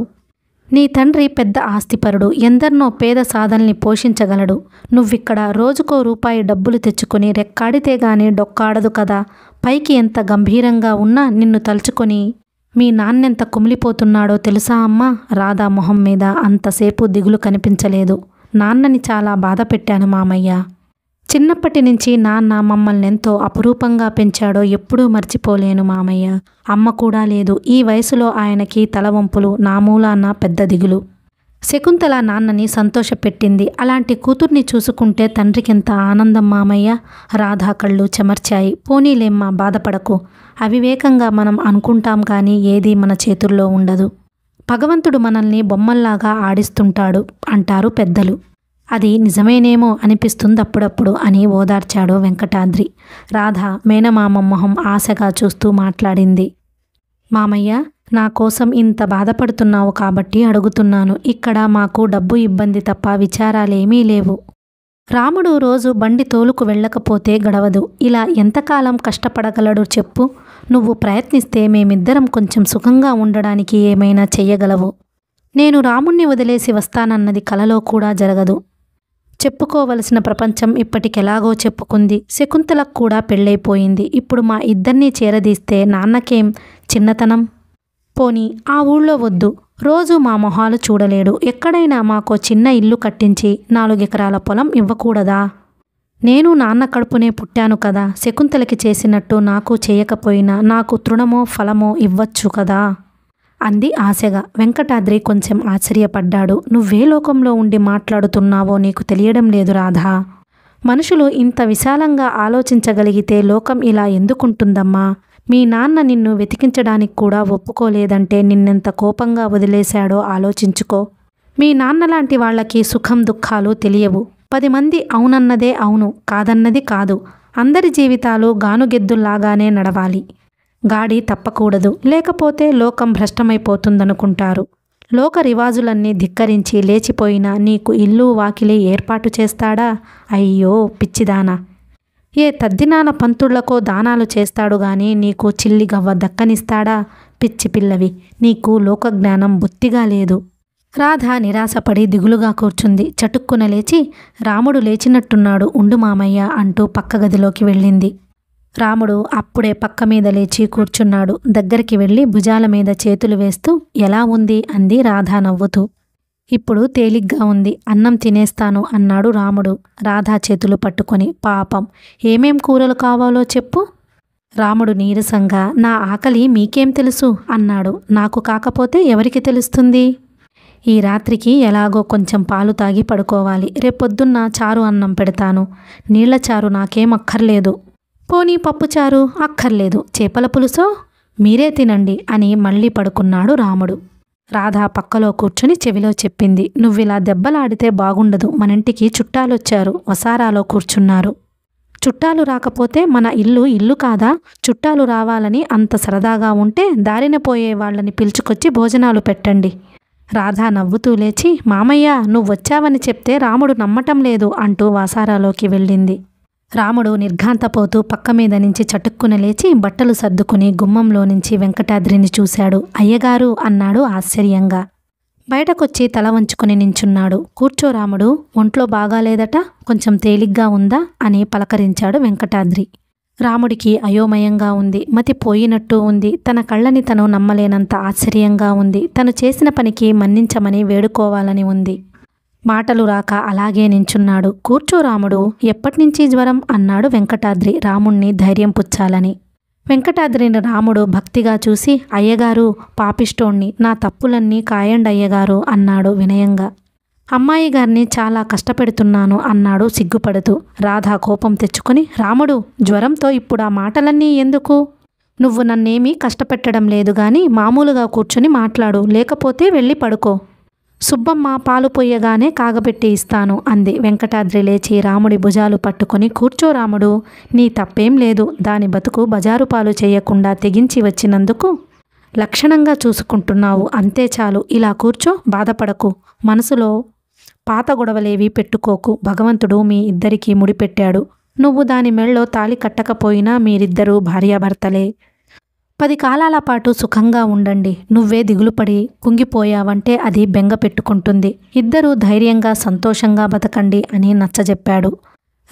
నీ తండ్రి పెద్ద ఆస్తిపరుడు ఎందరినో పేద సాధల్ని పోషించగలడు నువ్విక్కడ రోజుకో రూపాయి డబ్బులు తెచ్చుకొని రెక్కాడితే గాని డొక్కాడదు కదా పైకి ఎంత గంభీరంగా ఉన్నా నిన్ను తలుచుకొని మీ నాన్నెంత కుమిలిపోతున్నాడో తెలుసా అమ్మా రాధా మొహం మీద అంతసేపు దిగులు కనిపించలేదు నాన్నని చాలా బాధ పెట్టాను మామయ్య చిన్నప్పటి నుంచి నాన్న మమ్మల్ని ఎంతో అపురూపంగా పెంచాడో ఎప్పుడూ మర్చిపోలేను మామయ్య అమ్మ కూడా లేదు ఈ వయసులో ఆయనకి తలవంపులు నా మూలాన్న పెద్ద దిగులు శకుంతల నాన్నని సంతోషపెట్టింది అలాంటి కూతుర్ని చూసుకుంటే తండ్రికింత ఆనందం మామయ్య రాధా కళ్ళు చెమర్చాయి పోనీలేమ్మా బాధపడకు అవివేకంగా మనం అనుకుంటాం కానీ ఏదీ మన చేతుల్లో ఉండదు భగవంతుడు మనల్ని బొమ్మల్లాగా ఆడిస్తుంటాడు అంటారు పెద్దలు అది నిజమేనేమో అనిపిస్తుంది అప్పుడప్పుడు అని ఓదార్చాడు వెంకటాద్రి రాధ మేనమామ మొహం ఆశగా చూస్తూ మాట్లాడింది మామయ్య నా కోసం ఇంత బాధపడుతున్నావు కాబట్టి అడుగుతున్నాను ఇక్కడ మాకు డబ్బు ఇబ్బంది తప్ప విచారాలేమీ లేవు రాముడు రోజు బండి తోలుకు వెళ్ళకపోతే గడవదు ఇలా ఎంతకాలం కష్టపడగలడు చెప్పు నువ్వు ప్రయత్నిస్తే మేమిద్దరం కొంచెం సుఖంగా ఉండడానికి ఏమైనా చెయ్యగలవు నేను రాముణ్ణి వదిలేసి వస్తానన్నది కలలో కూడా జరగదు చెప్పుకోవలసిన ప్రపంచం ఇప్పటికెలాగో చెప్పుకుంది శకుంతలకు కూడా పెళ్ళైపోయింది ఇప్పుడు మా ఇద్దరినీ చేరదీస్తే నాన్నకేం చిన్నతనం పోని ఆ ఊళ్ళో వద్దు రోజు మా మొహాలు చూడలేడు ఎక్కడైనా మాకో చిన్న ఇల్లు కట్టించి నాలుగెకరాల పొలం ఇవ్వకూడదా నేను నాన్న కడుపునే పుట్టాను కదా శకుంతలకి చేసినట్టు నాకు చేయకపోయినా నాకు తృణమో ఫలమో ఇవ్వచ్చు కదా అంది ఆశగా వెంకటాద్రి కొంచెం ఆశ్చర్యపడ్డాడు నువ్వే లోకంలో ఉండి మాట్లాడుతున్నావో నీకు తెలియడం లేదు రాధా మనుషులు ఇంత విశాలంగా ఆలోచించగలిగితే లోకం ఇలా ఎందుకుంటుందమ్మా మీ నాన్న నిన్ను వెతికించడానికి కూడా ఒప్పుకోలేదంటే నిన్నెంత కోపంగా వదిలేశాడో ఆలోచించుకో మీ నాన్న లాంటి వాళ్ళకి సుఖం దుఃఖాలు తెలియవు పది మంది అవునన్నదే అవును కాదన్నది కాదు అందరి జీవితాలు గానుగెద్దుల్లాగానే నడవాలి గాడి తప్పకూడదు లేకపోతే లోకం భ్రష్టమైపోతుందనుకుంటారు లోక రివాజులన్నీ ధిక్కరించి లేచిపోయిన నీకు ఇల్లు వాకిలి ఏర్పాటు చేస్తాడా అయ్యో పిచ్చిదానా ఏ తద్దినాన పంతుళ్లకో దానాలు చేస్తాడు గాని నీకు చిల్లిగవ్వ దక్కనిస్తాడా పిచ్చి పిల్లవి నీకు లోకజ్ఞానం బుత్తిగా లేదు రాధ నిరాశపడి దిగులుగా కూర్చుంది చటుక్కున లేచి రాముడు లేచినట్టున్నాడు ఉండు మామయ్య అంటూ పక్క గదిలోకి వెళ్ళింది రాముడు అప్పుడే పక్క మీద లేచి కూర్చున్నాడు దగ్గరికి వెళ్ళి భుజాల మీద చేతులు వేస్తూ ఎలా ఉంది అంది రాధా నవ్వుతూ ఇప్పుడు తేలిగ్గా ఉంది అన్నం తినేస్తాను అన్నాడు రాముడు రాధా చేతులు పట్టుకొని పాపం ఏమేం కూరలు కావాలో చెప్పు రాముడు నీరసంగా నా ఆకలి మీకేం తెలుసు అన్నాడు నాకు కాకపోతే ఎవరికి తెలుస్తుంది ఈ రాత్రికి ఎలాగో కొంచెం పాలు తాగి పడుకోవాలి రేపొద్దున్న చారు అన్నం పెడతాను నీళ్ల చారు నాకేం అక్కర్లేదు పోనీ పప్పుచారు అక్కర్లేదు చేపల పులుసో మీరే తినండి అని మళ్ళీ పడుకున్నాడు రాముడు రాధ పక్కలో కూర్చుని చెవిలో చెప్పింది నువ్విలా దెబ్బలాడితే బాగుండదు మనింటికి చుట్టాలొచ్చారు వసారాలో కూర్చున్నారు చుట్టాలు రాకపోతే మన ఇల్లు ఇల్లు కాదా చుట్టాలు రావాలని అంత సరదాగా ఉంటే దారిన పోయే వాళ్ళని పిలుచుకొచ్చి భోజనాలు పెట్టండి రాధా నవ్వుతూ లేచి మామయ్య నువ్వు వచ్చావని చెప్తే రాముడు నమ్మటం లేదు అంటూ వాసారాలోకి వెళ్ళింది రాముడు నిర్ఘాంతపోతూ పక్క మీద నుంచి చటుక్కున లేచి బట్టలు సర్దుకుని గుమ్మంలో నుంచి వెంకటాద్రిని చూశాడు అయ్యగారు అన్నాడు ఆశ్చర్యంగా బయటకొచ్చి తల వంచుకుని నించున్నాడు కూర్చో రాముడు ఒంట్లో బాగాలేదట కొంచెం తేలిగ్గా ఉందా అని పలకరించాడు వెంకటాద్రి రాముడికి అయోమయంగా ఉంది మతి పోయినట్టు ఉంది తన కళ్ళని తను నమ్మలేనంత ఆశ్చర్యంగా ఉంది తను చేసిన పనికి మన్నించమని వేడుకోవాలని ఉంది మాటలు రాక అలాగే నించున్నాడు కూర్చో రాముడు ఎప్పటినుంచి జ్వరం అన్నాడు వెంకటాద్రి రాముణ్ణి ధైర్యం పుచ్చాలని వెంకటాద్రిని రాముడు భక్తిగా చూసి అయ్యగారు పాపిష్టోణ్ణి నా తప్పులన్నీ కాయండి అయ్యగారు అన్నాడు వినయంగా అమ్మాయి గారిని చాలా కష్టపెడుతున్నాను అన్నాడు సిగ్గుపడుతూ రాధా కోపం తెచ్చుకొని రాముడు జ్వరంతో ఇప్పుడు ఆ మాటలన్నీ ఎందుకు నువ్వు నన్నేమీ కష్టపెట్టడం లేదు కానీ మామూలుగా కూర్చొని మాట్లాడు లేకపోతే వెళ్ళి పడుకో సుబ్బమ్మ పాలు పొయ్యగానే కాగబెట్టి ఇస్తాను అంది వెంకటాద్రి లేచి రాముడి భుజాలు పట్టుకొని కూర్చో రాముడు నీ తప్పేం లేదు దాని బతుకు బజారు పాలు చేయకుండా తెగించి వచ్చినందుకు లక్షణంగా చూసుకుంటున్నావు అంతే చాలు ఇలా కూర్చో బాధపడకు మనసులో పాత గొడవలేవి పెట్టుకోకు భగవంతుడు మీ ఇద్దరికీ ముడిపెట్టాడు నువ్వు దాని మెళ్ళో తాళి కట్టకపోయినా మీరిద్దరూ భార్యాభర్తలే పది కాలాల పాటు సుఖంగా ఉండండి నువ్వే దిగులుపడి కుంగిపోయావంటే అది బెంగ పెట్టుకుంటుంది ఇద్దరూ ధైర్యంగా సంతోషంగా బతకండి అని నచ్చజెప్పాడు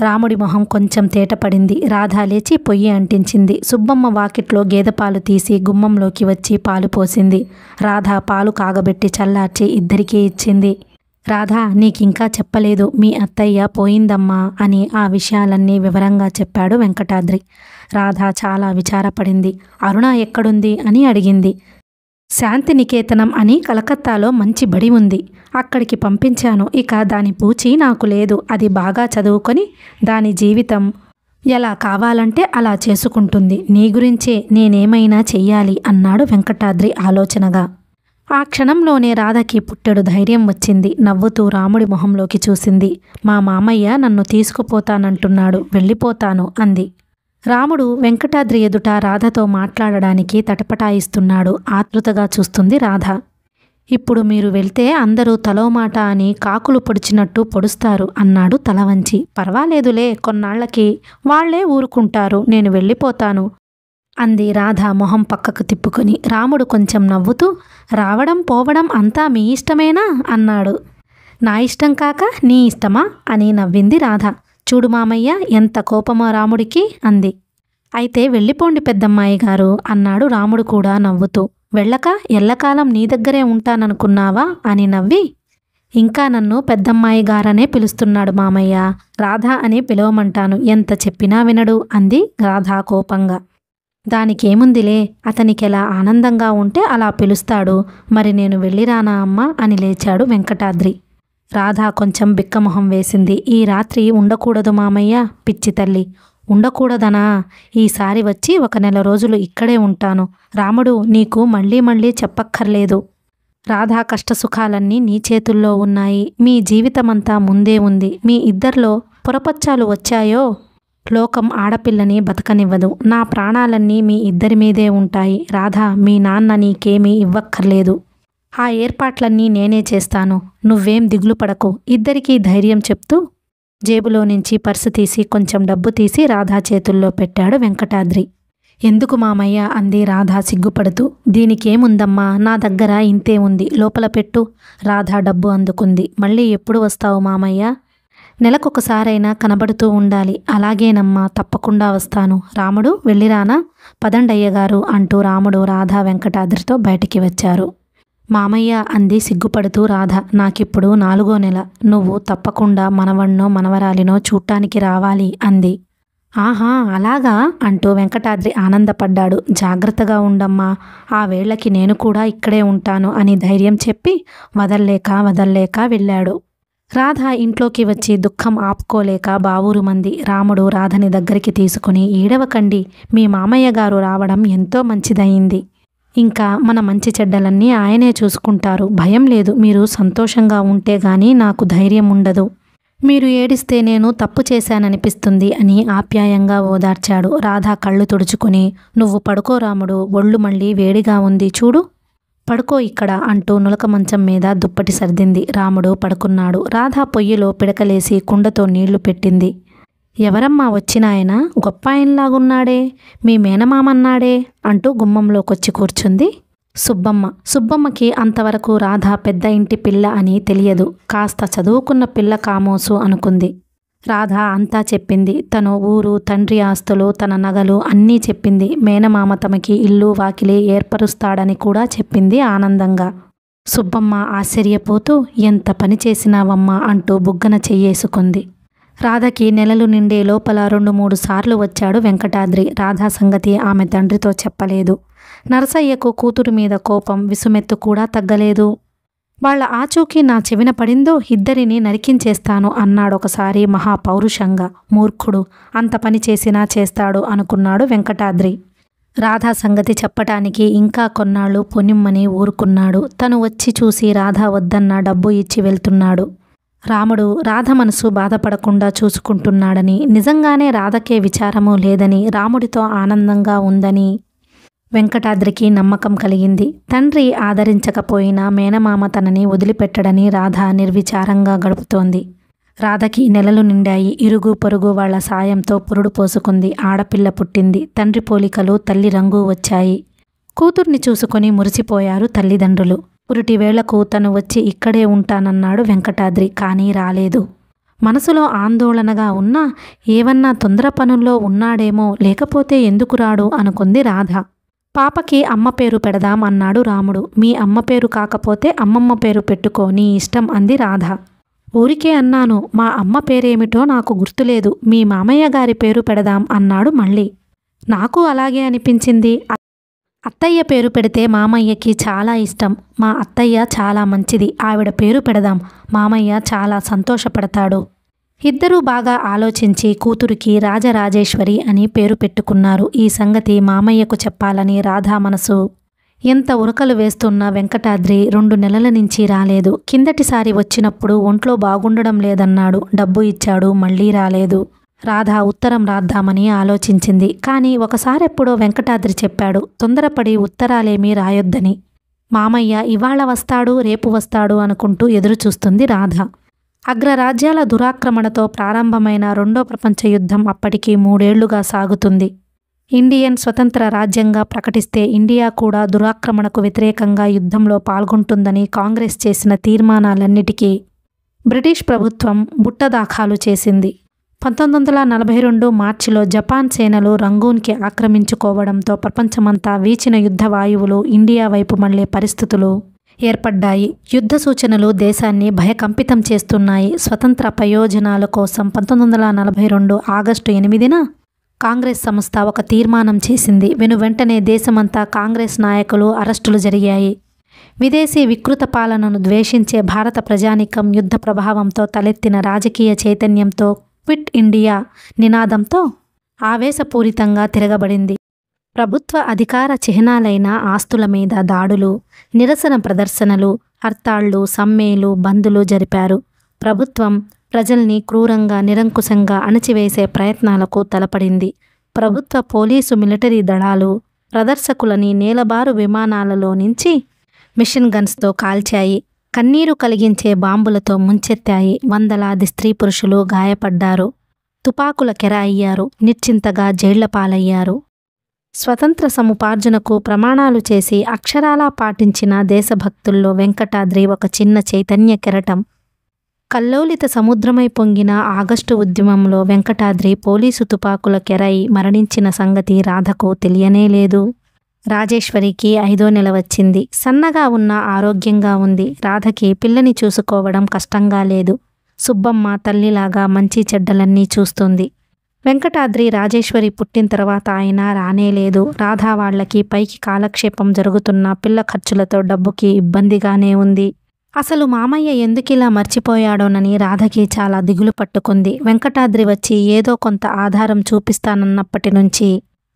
రాముడి మొహం కొంచెం తేటపడింది రాధ లేచి పొయ్యి అంటించింది సుబ్బమ్మ వాకిట్లో గేదె పాలు తీసి గుమ్మంలోకి వచ్చి పాలు పోసింది రాధ పాలు కాగబెట్టి చల్లార్చి ఇద్దరికీ ఇచ్చింది రాధా నీకింకా చెప్పలేదు మీ అత్తయ్య పోయిందమ్మా అని ఆ విషయాలన్నీ వివరంగా చెప్పాడు వెంకటాద్రి రాధ చాలా విచారపడింది అరుణ ఎక్కడుంది అని అడిగింది శాంతి నికేతనం అని కలకత్తాలో మంచి బడి ఉంది అక్కడికి పంపించాను ఇక దాని పూచి నాకు లేదు అది బాగా చదువుకొని దాని జీవితం ఎలా కావాలంటే అలా చేసుకుంటుంది నీ గురించే నేనేమైనా చెయ్యాలి అన్నాడు వెంకటాద్రి ఆలోచనగా ఆ క్షణంలోనే రాధకి పుట్టెడు ధైర్యం వచ్చింది నవ్వుతూ రాముడి మొహంలోకి చూసింది మా మామయ్య నన్ను తీసుకుపోతానంటున్నాడు వెళ్ళిపోతాను అంది రాముడు వెంకటాద్రి ఎదుట రాధతో మాట్లాడడానికి తటపటాయిస్తున్నాడు ఆతృతగా చూస్తుంది రాధ ఇప్పుడు మీరు వెళ్తే అందరూ తలోమాట అని కాకులు పొడిచినట్టు పొడుస్తారు అన్నాడు తలవంచి పర్వాలేదులే కొన్నాళ్లకి వాళ్లే ఊరుకుంటారు నేను వెళ్ళిపోతాను అంది రాధ మొహం పక్కకు తిప్పుకొని రాముడు కొంచెం నవ్వుతూ రావడం పోవడం అంతా మీ ఇష్టమేనా అన్నాడు నా ఇష్టం కాక నీ ఇష్టమా అని నవ్వింది రాధ చూడు మామయ్య ఎంత కోపమో రాముడికి అంది అయితే వెళ్ళిపోండి పెద్దమ్మాయి గారు అన్నాడు రాముడు కూడా నవ్వుతూ వెళ్ళక ఎల్లకాలం నీ దగ్గరే ఉంటాననుకున్నావా అని నవ్వి ఇంకా నన్ను పెద్దమ్మాయి గారనే పిలుస్తున్నాడు మామయ్య రాధా అని పిలవమంటాను ఎంత చెప్పినా వినడు అంది రాధా కోపంగా దానికేముందిలే అతనికి ఎలా ఆనందంగా ఉంటే అలా పిలుస్తాడు మరి నేను వెళ్ళిరానా అమ్మా అని లేచాడు వెంకటాద్రి రాధ కొంచెం బిక్కమొహం వేసింది ఈ రాత్రి ఉండకూడదు మామయ్య పిచ్చి తల్లి ఉండకూడదనా ఈసారి వచ్చి ఒక నెల రోజులు ఇక్కడే ఉంటాను రాముడు నీకు మళ్ళీ మళ్ళీ చెప్పక్కర్లేదు రాధా కష్టసుఖాలన్నీ నీ చేతుల్లో ఉన్నాయి మీ జీవితమంతా ముందే ఉంది మీ ఇద్దరిలో పురపచ్చాలు వచ్చాయో లోకం ఆడపిల్లని బతకనివ్వదు నా ప్రాణాలన్నీ మీ ఇద్దరి మీదే ఉంటాయి రాధా మీ నాన్న నీకేమీ ఇవ్వక్కర్లేదు ఆ ఏర్పాట్లన్నీ నేనే చేస్తాను నువ్వేం దిగులు పడకు ఇద్దరికీ ధైర్యం చెప్తూ జేబులో నుంచి పర్సు తీసి కొంచెం డబ్బు తీసి రాధా చేతుల్లో పెట్టాడు వెంకటాద్రి ఎందుకు మామయ్య అంది రాధా సిగ్గుపడుతూ దీనికేముందమ్మా నా దగ్గర ఇంతే ఉంది లోపల పెట్టు రాధా డబ్బు అందుకుంది మళ్ళీ ఎప్పుడు వస్తావు మామయ్య నెలకొకసారైనా కనబడుతూ ఉండాలి అలాగేనమ్మా తప్పకుండా వస్తాను రాముడు వెళ్ళిరానా పదండయ్య గారు అంటూ రాముడు రాధా వెంకటాద్రితో బయటికి వచ్చారు మామయ్య అంది సిగ్గుపడుతూ రాధ నాకిప్పుడు నాలుగో నెల నువ్వు తప్పకుండా మనవణ్ణో మనవరాలినో చూట్టానికి రావాలి అంది ఆహా అలాగా అంటూ వెంకటాద్రి ఆనందపడ్డాడు జాగ్రత్తగా ఉండమ్మా ఆ వేళకి నేను కూడా ఇక్కడే ఉంటాను అని ధైర్యం చెప్పి వదల్లేక వదల్లేక వెళ్ళాడు రాధ ఇంట్లోకి వచ్చి దుఃఖం ఆపుకోలేక బావూరు మంది రాముడు రాధని దగ్గరికి తీసుకుని ఏడవకండి మీ మామయ్య గారు రావడం ఎంతో మంచిదయింది ఇంకా మన మంచి చెడ్డలన్నీ ఆయనే చూసుకుంటారు భయం లేదు మీరు సంతోషంగా ఉంటే కానీ నాకు ధైర్యం ఉండదు మీరు ఏడిస్తే నేను తప్పు చేశాననిపిస్తుంది అని ఆప్యాయంగా ఓదార్చాడు రాధా కళ్ళు తుడుచుకుని నువ్వు పడుకో రాముడు ఒళ్ళు మళ్ళీ వేడిగా ఉంది చూడు పడుకో ఇక్కడ అంటూ నులక మంచం మీద దుప్పటి సర్దింది రాముడు పడుకున్నాడు రాధా పొయ్యిలో పిడకలేసి కుండతో నీళ్లు పెట్టింది ఎవరమ్మా వచ్చినాయన గొప్ప ఆయనలాగున్నాడే మీ మేనమామన్నాడే అంటూ గుమ్మంలోకొచ్చి కూర్చుంది సుబ్బమ్మ సుబ్బమ్మకి అంతవరకు రాధ పెద్ద ఇంటి పిల్ల అని తెలియదు కాస్త చదువుకున్న పిల్ల కామోసు అనుకుంది రాధ అంతా చెప్పింది తను ఊరు తండ్రి ఆస్తులు తన నగలు అన్నీ చెప్పింది మేనమామ తమకి ఇల్లు వాకిలి ఏర్పరుస్తాడని కూడా చెప్పింది ఆనందంగా సుబ్బమ్మ ఆశ్చర్యపోతూ ఎంత పని చేసినావమ్మా అంటూ బుగ్గన చెయ్యేసుకుంది రాధకి నెలలు నిండే లోపల రెండు మూడు సార్లు వచ్చాడు వెంకటాద్రి రాధా సంగతి ఆమె తండ్రితో చెప్పలేదు నరసయ్యకు కూతురు మీద కోపం విసుమెత్తు కూడా తగ్గలేదు వాళ్ళ ఆచూకీ నా చెవిన పడిందో ఇద్దరిని నరికించేస్తాను అన్నాడొకసారి మహాపౌరుషంగా మూర్ఖుడు అంత పని చేసినా చేస్తాడు అనుకున్నాడు వెంకటాద్రి రాధా సంగతి చెప్పటానికి ఇంకా కొన్నాళ్ళు పొనిమ్మని ఊరుకున్నాడు తను వచ్చి చూసి రాధా వద్దన్న డబ్బు ఇచ్చి వెళ్తున్నాడు రాముడు రాధ మనసు బాధపడకుండా చూసుకుంటున్నాడని నిజంగానే రాధకే విచారము లేదని రాముడితో ఆనందంగా ఉందని వెంకటాద్రికి నమ్మకం కలిగింది తండ్రి ఆదరించకపోయినా మేనమామ తనని వదిలిపెట్టడని రాధ నిర్విచారంగా గడుపుతోంది రాధకి నెలలు నిండాయి ఇరుగు పొరుగు వాళ్ల సాయంతో పురుడు పోసుకుంది ఆడపిల్ల పుట్టింది తండ్రి పోలికలు తల్లి రంగు వచ్చాయి కూతుర్ని చూసుకొని మురిసిపోయారు తల్లిదండ్రులు పురిటి వేళకు తను వచ్చి ఇక్కడే ఉంటానన్నాడు వెంకటాద్రి కానీ రాలేదు మనసులో ఆందోళనగా ఉన్నా ఏవన్నా తొందర పనుల్లో ఉన్నాడేమో లేకపోతే ఎందుకు రాడు అనుకుంది రాధ పాపకి అమ్మ పేరు పెడదాం అన్నాడు రాముడు మీ అమ్మ పేరు కాకపోతే అమ్మమ్మ పేరు పెట్టుకో నీ ఇష్టం అంది రాధ ఊరికే అన్నాను మా అమ్మ పేరేమిటో నాకు గుర్తులేదు మీ మామయ్య గారి పేరు పెడదాం అన్నాడు మళ్ళీ నాకు అలాగే అనిపించింది అత్తయ్య పేరు పెడితే మామయ్యకి చాలా ఇష్టం మా అత్తయ్య చాలా మంచిది ఆవిడ పేరు పెడదాం మామయ్య చాలా సంతోషపడతాడు ఇద్దరూ బాగా ఆలోచించి కూతురికి రాజరాజేశ్వరి అని పేరు పెట్టుకున్నారు ఈ సంగతి మామయ్యకు చెప్పాలని రాధా మనసు ఎంత ఉరకలు వేస్తున్న వెంకటాద్రి రెండు నెలల నుంచి రాలేదు కిందటిసారి వచ్చినప్పుడు ఒంట్లో బాగుండడం లేదన్నాడు డబ్బు ఇచ్చాడు మళ్ళీ రాలేదు రాధ ఉత్తరం రాద్దామని ఆలోచించింది కానీ ఒకసారెప్పుడో వెంకటాద్రి చెప్పాడు తొందరపడి ఉత్తరాలేమీ రాయొద్దని మామయ్య ఇవాళ వస్తాడు రేపు వస్తాడు అనుకుంటూ ఎదురుచూస్తుంది రాధ అగ్రరాజ్యాల దురాక్రమణతో ప్రారంభమైన రెండో ప్రపంచ యుద్ధం అప్పటికీ మూడేళ్లుగా సాగుతుంది ఇండియన్ స్వతంత్ర రాజ్యంగా ప్రకటిస్తే ఇండియా కూడా దురాక్రమణకు వ్యతిరేకంగా యుద్ధంలో పాల్గొంటుందని కాంగ్రెస్ చేసిన తీర్మానాలన్నిటికీ బ్రిటిష్ ప్రభుత్వం బుట్టదాఖాలు చేసింది పంతొమ్మిది వందల నలభై రెండు మార్చిలో జపాన్ సేనలు రంగూన్కి ఆక్రమించుకోవడంతో ప్రపంచమంతా వీచిన యుద్ధ వాయువులు ఇండియా వైపు మళ్లే పరిస్థితులు ఏర్పడ్డాయి యుద్ధ సూచనలు దేశాన్ని భయకంపితం చేస్తున్నాయి స్వతంత్ర ప్రయోజనాల కోసం పంతొమ్మిది వందల నలభై రెండు ఆగస్టు ఎనిమిదిన కాంగ్రెస్ సంస్థ ఒక తీర్మానం చేసింది వెను వెంటనే దేశమంతా కాంగ్రెస్ నాయకులు అరెస్టులు జరిగాయి విదేశీ వికృత పాలనను ద్వేషించే భారత ప్రజానీకం యుద్ధ ప్రభావంతో తలెత్తిన రాజకీయ చైతన్యంతో క్విట్ ఇండియా నినాదంతో ఆవేశపూరితంగా తిరగబడింది ప్రభుత్వ అధికార చిహ్నాలైన ఆస్తుల మీద దాడులు నిరసన ప్రదర్శనలు హర్తాళ్లు సమ్మెలు బందులు జరిపారు ప్రభుత్వం ప్రజల్ని క్రూరంగా నిరంకుశంగా అణచివేసే ప్రయత్నాలకు తలపడింది ప్రభుత్వ పోలీసు మిలిటరీ దళాలు ప్రదర్శకులని నేలబారు విమానాలలో నుంచి మిషన్ గన్స్తో కాల్చాయి కన్నీరు కలిగించే బాంబులతో ముంచెత్తాయి వందలాది స్త్రీ పురుషులు గాయపడ్డారు తుపాకుల కెర అయ్యారు నిశ్చింతగా జైళ్లపాలయ్యారు స్వతంత్ర సముపార్జనకు ప్రమాణాలు చేసి అక్షరాలా పాటించిన దేశభక్తుల్లో వెంకటాద్రి ఒక చిన్న చైతన్య కెరటం కల్లోలిత సముద్రమై పొంగిన ఆగస్టు ఉద్యమంలో వెంకటాద్రి పోలీసు తుపాకుల కెరై మరణించిన సంగతి రాధకు తెలియనే లేదు రాజేశ్వరికి ఐదో నెల వచ్చింది సన్నగా ఉన్న ఆరోగ్యంగా ఉంది రాధకి పిల్లని చూసుకోవడం కష్టంగా లేదు సుబ్బమ్మ తల్లిలాగా మంచి చెడ్డలన్నీ చూస్తుంది వెంకటాద్రి రాజేశ్వరి పుట్టిన తర్వాత ఆయన రానేలేదు రాధా వాళ్లకి పైకి కాలక్షేపం జరుగుతున్న పిల్ల ఖర్చులతో డబ్బుకి ఇబ్బందిగానే ఉంది అసలు మామయ్య ఎందుకిలా మర్చిపోయాడోనని రాధకి చాలా దిగులు పట్టుకుంది వెంకటాద్రి వచ్చి ఏదో కొంత ఆధారం చూపిస్తానన్నప్పటి నుంచి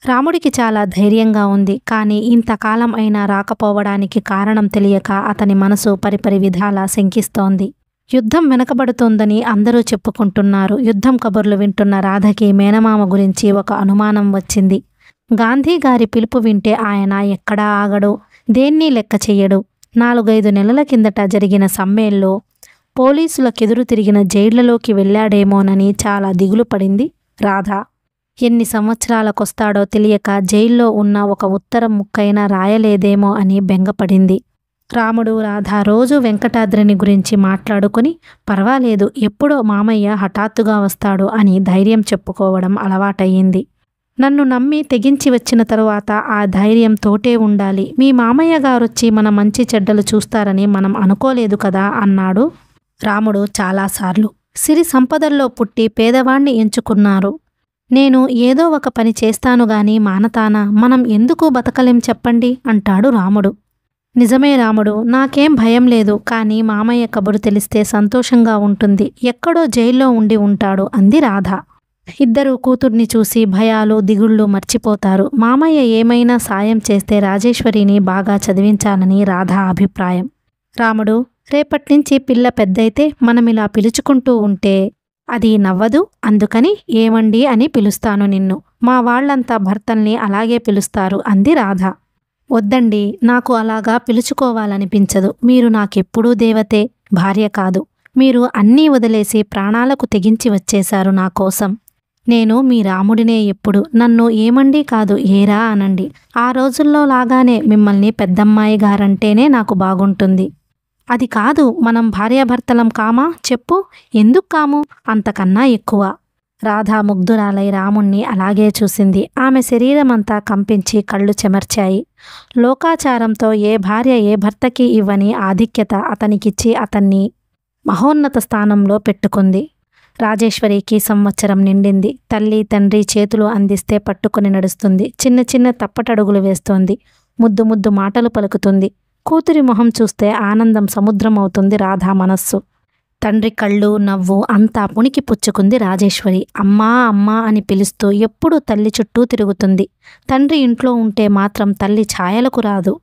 రాముడికి చాలా ధైర్యంగా ఉంది కానీ ఇంతకాలం అయినా రాకపోవడానికి కారణం తెలియక అతని మనసు పరిపరి విధాలా శంకిస్తోంది యుద్ధం వెనకబడుతోందని అందరూ చెప్పుకుంటున్నారు యుద్ధం కబుర్లు వింటున్న రాధకి మేనమామ గురించి ఒక అనుమానం వచ్చింది గాంధీ గారి పిలుపు వింటే ఆయన ఎక్కడా ఆగడు దేన్ని లెక్క చెయ్యడు నాలుగైదు నెలల కిందట జరిగిన సమ్మేల్లో పోలీసులకెదురు తిరిగిన జైళ్లలోకి వెళ్ళాడేమోనని చాలా దిగులు పడింది రాధ ఎన్ని సంవత్సరాలకొస్తాడో తెలియక జైల్లో ఉన్న ఒక ఉత్తరం ముక్కైనా రాయలేదేమో అని బెంగపడింది రాముడు రాధ రోజు వెంకటాద్రిని గురించి మాట్లాడుకుని పర్వాలేదు ఎప్పుడో మామయ్య హఠాత్తుగా వస్తాడు అని ధైర్యం చెప్పుకోవడం అలవాటయ్యింది నన్ను నమ్మి తెగించి వచ్చిన తరువాత ఆ ధైర్యం తోటే ఉండాలి మీ మామయ్య గారొచ్చి మన మంచి చెడ్డలు చూస్తారని మనం అనుకోలేదు కదా అన్నాడు రాముడు చాలాసార్లు సిరి సంపదల్లో పుట్టి పేదవాణ్ణి ఎంచుకున్నారు నేను ఏదో ఒక పని చేస్తాను గాని మానతానా మనం ఎందుకు బతకలేం చెప్పండి అంటాడు రాముడు నిజమే రాముడు నాకేం భయం లేదు కానీ మామయ్య కబురు తెలిస్తే సంతోషంగా ఉంటుంది ఎక్కడో జైల్లో ఉండి ఉంటాడు అంది రాధ ఇద్దరు కూతుర్ని చూసి భయాలు దిగుళ్ళు మర్చిపోతారు మామయ్య ఏమైనా సాయం చేస్తే రాజేశ్వరిని బాగా చదివించాలని రాధ అభిప్రాయం రాముడు రేపట్నుంచి పిల్ల పెద్దయితే మనమిలా పిలుచుకుంటూ ఉంటే అది నవ్వదు అందుకని ఏమండి అని పిలుస్తాను నిన్ను మా వాళ్ళంతా భర్తల్ని అలాగే పిలుస్తారు అంది రాధ వద్దండి నాకు అలాగా పిలుచుకోవాలనిపించదు మీరు నాకెప్పుడూ దేవతే భార్య కాదు మీరు అన్నీ వదిలేసి ప్రాణాలకు తెగించి వచ్చేశారు నా కోసం నేను మీ రాముడినే ఎప్పుడు నన్ను ఏమండి కాదు ఏరా అనండి ఆ రోజుల్లో లాగానే మిమ్మల్ని పెద్దమ్మాయి గారంటేనే నాకు బాగుంటుంది అది కాదు మనం భార్యాభర్తలం కామా చెప్పు ఎందుకు కాము అంతకన్నా ఎక్కువ రాధా ముగ్ధురాలై రాముణ్ణి అలాగే చూసింది ఆమె శరీరమంతా కంపించి కళ్ళు చెమర్చాయి లోకాచారంతో ఏ భార్య ఏ భర్తకి ఇవ్వని ఆధిక్యత అతనికిచ్చి అతన్ని మహోన్నత స్థానంలో పెట్టుకుంది రాజేశ్వరికి సంవత్సరం నిండింది తల్లి తండ్రి చేతులు అందిస్తే పట్టుకుని నడుస్తుంది చిన్న చిన్న తప్పటడుగులు వేస్తోంది ముద్దు ముద్దు మాటలు పలుకుతుంది కూతురి మొహం చూస్తే ఆనందం సముద్రం అవుతుంది రాధా మనస్సు తండ్రి కళ్ళు నవ్వు అంతా పుణికి పుచ్చుకుంది రాజేశ్వరి అమ్మా అమ్మా అని పిలుస్తూ ఎప్పుడూ తల్లి చుట్టూ తిరుగుతుంది తండ్రి ఇంట్లో ఉంటే మాత్రం తల్లి ఛాయలకు రాదు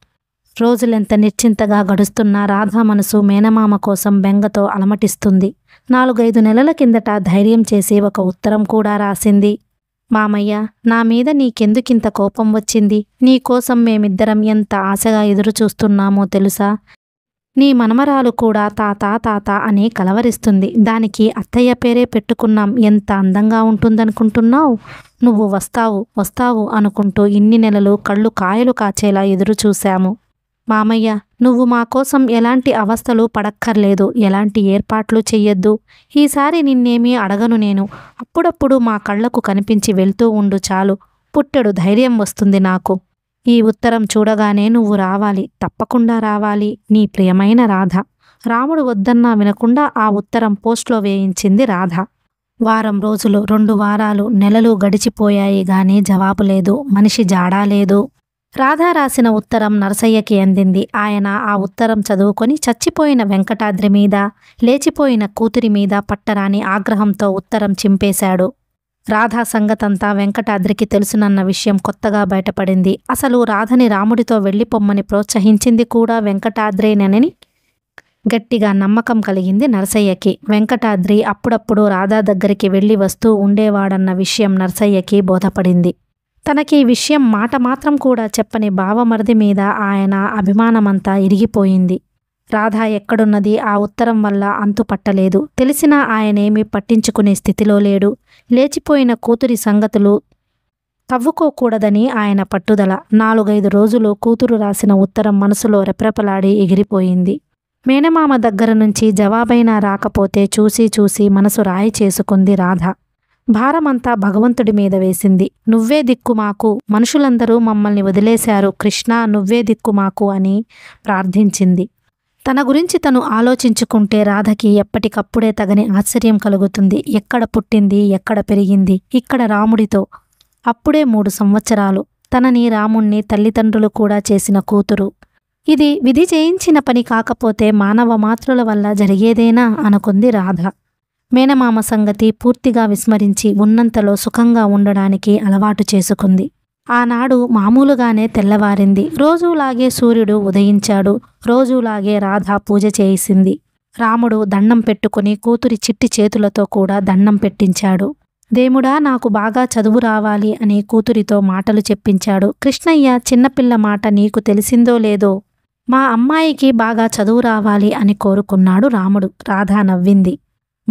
రోజులెంత నిశ్చింతగా గడుస్తున్న రాధా మనసు మేనమామ కోసం బెంగతో అలమటిస్తుంది నాలుగైదు నెలల కిందట ధైర్యం చేసి ఒక ఉత్తరం కూడా రాసింది మామయ్య నా మీద నీకెందుకింత కోపం వచ్చింది నీకోసం మేమిద్దరం ఎంత ఆశగా ఎదురు చూస్తున్నామో తెలుసా నీ మనమరాలు కూడా తాత తాత అని కలవరిస్తుంది దానికి అత్తయ్య పేరే పెట్టుకున్నాం ఎంత అందంగా ఉంటుందనుకుంటున్నావు నువ్వు వస్తావు వస్తావు అనుకుంటూ ఇన్ని నెలలు కళ్ళు కాయలు కాచేలా ఎదురుచూశాము మామయ్య నువ్వు మా కోసం ఎలాంటి అవస్థలు పడక్కర్లేదు ఎలాంటి ఏర్పాట్లు చెయ్యొద్దు ఈసారి నిన్నేమీ అడగను నేను అప్పుడప్పుడు మా కళ్ళకు కనిపించి వెళ్తూ ఉండు చాలు పుట్టెడు ధైర్యం వస్తుంది నాకు ఈ ఉత్తరం చూడగానే నువ్వు రావాలి తప్పకుండా రావాలి నీ ప్రియమైన రాధ రాముడు వద్దన్నా వినకుండా ఆ ఉత్తరం పోస్ట్లో వేయించింది రాధ వారం రోజులు రెండు వారాలు నెలలు గడిచిపోయాయి గాని జవాబు లేదు మనిషి జాడా లేదు రాధ రాసిన ఉత్తరం నరసయ్యకి అందింది ఆయన ఆ ఉత్తరం చదువుకొని చచ్చిపోయిన వెంకటాద్రి మీద లేచిపోయిన కూతురి మీద పట్టరాని ఆగ్రహంతో ఉత్తరం చింపేశాడు రాధా సంగతంతా వెంకటాద్రికి తెలుసునన్న విషయం కొత్తగా బయటపడింది అసలు రాధని రాముడితో వెళ్ళిపొమ్మని ప్రోత్సహించింది కూడా వెంకటాద్రేనని గట్టిగా నమ్మకం కలిగింది నరసయ్యకి వెంకటాద్రి అప్పుడప్పుడు రాధా దగ్గరికి వెళ్ళి వస్తూ ఉండేవాడన్న విషయం నరసయ్యకి బోధపడింది తనకి ఈ విషయం మాట మాత్రం కూడా చెప్పని భావమరిది మీద ఆయన అభిమానమంతా ఇరిగిపోయింది రాధ ఎక్కడున్నది ఆ ఉత్తరం వల్ల అంతు పట్టలేదు తెలిసినా ఆయనేమీ పట్టించుకునే స్థితిలో లేడు లేచిపోయిన కూతురి సంగతులు తవ్వుకోకూడదని ఆయన పట్టుదల నాలుగైదు రోజులు కూతురు రాసిన ఉత్తరం మనసులో రెప్రెపలాడి ఎగిరిపోయింది మేనమామ దగ్గర నుంచి జవాబైనా రాకపోతే చూసి చూసి మనసు రాయి చేసుకుంది రాధ భారమంతా భగవంతుడి మీద వేసింది నువ్వే దిక్కు మాకు మనుషులందరూ మమ్మల్ని వదిలేశారు కృష్ణ నువ్వే దిక్కు మాకు అని ప్రార్థించింది తన గురించి తను ఆలోచించుకుంటే రాధకి ఎప్పటికప్పుడే తగని ఆశ్చర్యం కలుగుతుంది ఎక్కడ పుట్టింది ఎక్కడ పెరిగింది ఇక్కడ రాముడితో అప్పుడే మూడు సంవత్సరాలు తనని రాముణ్ణి తల్లిదండ్రులు కూడా చేసిన కూతురు ఇది విధి చేయించిన పని కాకపోతే మానవ మాతృల వల్ల జరిగేదేనా అనుకుంది రాధ మేనమామ సంగతి పూర్తిగా విస్మరించి ఉన్నంతలో సుఖంగా ఉండడానికి అలవాటు చేసుకుంది ఆనాడు మామూలుగానే తెల్లవారింది రోజులాగే సూర్యుడు ఉదయించాడు రోజులాగే రాధ పూజ చేసింది రాముడు దండం పెట్టుకుని కూతురి చిట్టి చేతులతో కూడా దండం పెట్టించాడు దేముడా నాకు బాగా చదువు రావాలి అని కూతురితో మాటలు చెప్పించాడు కృష్ణయ్య చిన్నపిల్ల మాట నీకు తెలిసిందో లేదో మా అమ్మాయికి బాగా చదువు రావాలి అని కోరుకున్నాడు రాముడు రాధా నవ్వింది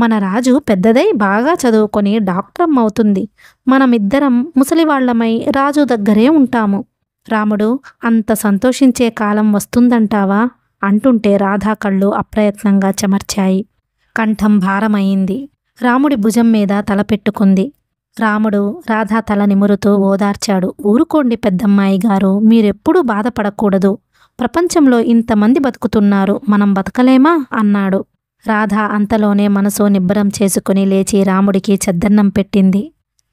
మన రాజు పెద్దదై బాగా చదువుకొని డాక్టరం అవుతుంది మనమిద్దరం ముసలివాళ్లమై రాజు దగ్గరే ఉంటాము రాముడు అంత సంతోషించే కాలం వస్తుందంటావా అంటుంటే రాధా కళ్ళు అప్రయత్నంగా చెమర్చాయి కంఠం భారమయ్యింది రాముడి భుజం మీద తల పెట్టుకుంది రాముడు రాధా తల నిమురుతూ ఓదార్చాడు ఊరుకోండి పెద్దమ్మాయి గారు మీరెప్పుడూ బాధపడకూడదు ప్రపంచంలో ఇంతమంది బతుకుతున్నారు మనం బతకలేమా అన్నాడు రాధ అంతలోనే మనసు నిబ్బరం చేసుకుని లేచి రాముడికి చెద్దన్నం పెట్టింది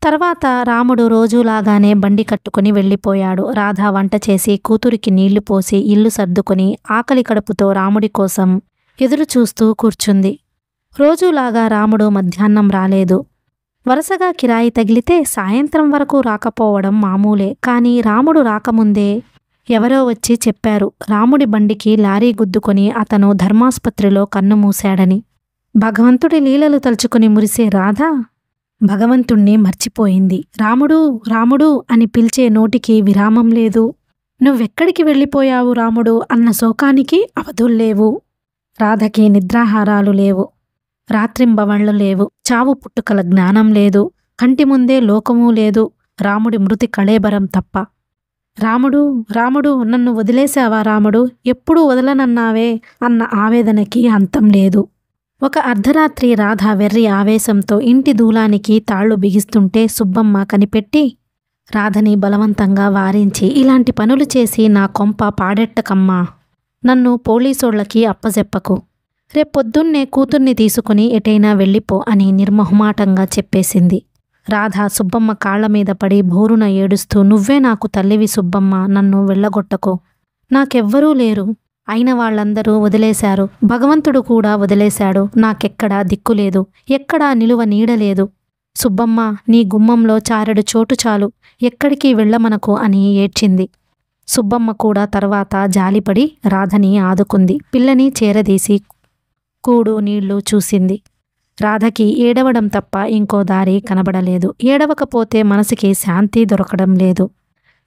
తర్వాత రాముడు రోజూలాగానే బండి కట్టుకుని వెళ్ళిపోయాడు రాధ వంట చేసి కూతురికి నీళ్లు పోసి ఇల్లు సర్దుకుని ఆకలి కడుపుతో రాముడి కోసం ఎదురు చూస్తూ కూర్చుంది రోజూలాగా రాముడు మధ్యాహ్నం రాలేదు వరుసగా కిరాయి తగిలితే సాయంత్రం వరకు రాకపోవడం మామూలే కానీ రాముడు రాకముందే ఎవరో వచ్చి చెప్పారు రాముడి బండికి లారీ గుద్దుకొని అతను ధర్మాసుపత్రిలో కన్ను మూశాడని భగవంతుడి లీలలు తలుచుకుని మురిసే రాధ భగవంతుణ్ణి మర్చిపోయింది రాముడు రాముడు అని పిలిచే నోటికి విరామం లేదు నువ్వెక్కడికి వెళ్ళిపోయావు రాముడు అన్న శోకానికి అవధుల్లేవు రాధకి నిద్రాహారాలు లేవు రాత్రింబవళ్ళు లేవు చావు పుట్టుకల జ్ఞానం లేదు కంటి ముందే లోకమూ లేదు రాముడి మృతి కళేబరం తప్ప రాముడు రాముడు నన్ను వదిలేశావా రాముడు ఎప్పుడూ వదలనన్నావే అన్న ఆవేదనకి అంతం లేదు ఒక అర్ధరాత్రి రాధ వెర్రి ఆవేశంతో ఇంటి దూలానికి తాళ్లు బిగిస్తుంటే సుబ్బమ్మ కనిపెట్టి రాధని బలవంతంగా వారించి ఇలాంటి పనులు చేసి నా కొంప పాడెట్టకమ్మా నన్ను పోలీసోళ్లకి అప్పజెప్పకు రేపొద్దున్నే కూతుర్ని తీసుకుని ఎటైనా వెళ్ళిపో అని నిర్మహమాటంగా చెప్పేసింది రాధ సుబ్బమ్మ కాళ్ల మీద పడి బోరున ఏడుస్తూ నువ్వే నాకు తల్లివి సుబ్బమ్మ నన్ను వెళ్ళగొట్టకు నాకెవ్వరూ లేరు అయిన వాళ్ళందరూ వదిలేశారు భగవంతుడు కూడా వదిలేశాడు నాకెక్కడా దిక్కులేదు ఎక్కడా నిలువ నీడలేదు సుబ్బమ్మ నీ గుమ్మంలో చారెడు చోటు చాలు ఎక్కడికి వెళ్ళమనకు అని ఏడ్చింది సుబ్బమ్మ కూడా తర్వాత జాలిపడి రాధని ఆదుకుంది పిల్లని చేరదీసి కూడు నీళ్లు చూసింది రాధకి ఏడవడం తప్ప ఇంకో దారి కనబడలేదు ఏడవకపోతే మనసుకి శాంతి దొరకడం లేదు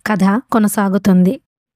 కథ కొనసాగుతుంది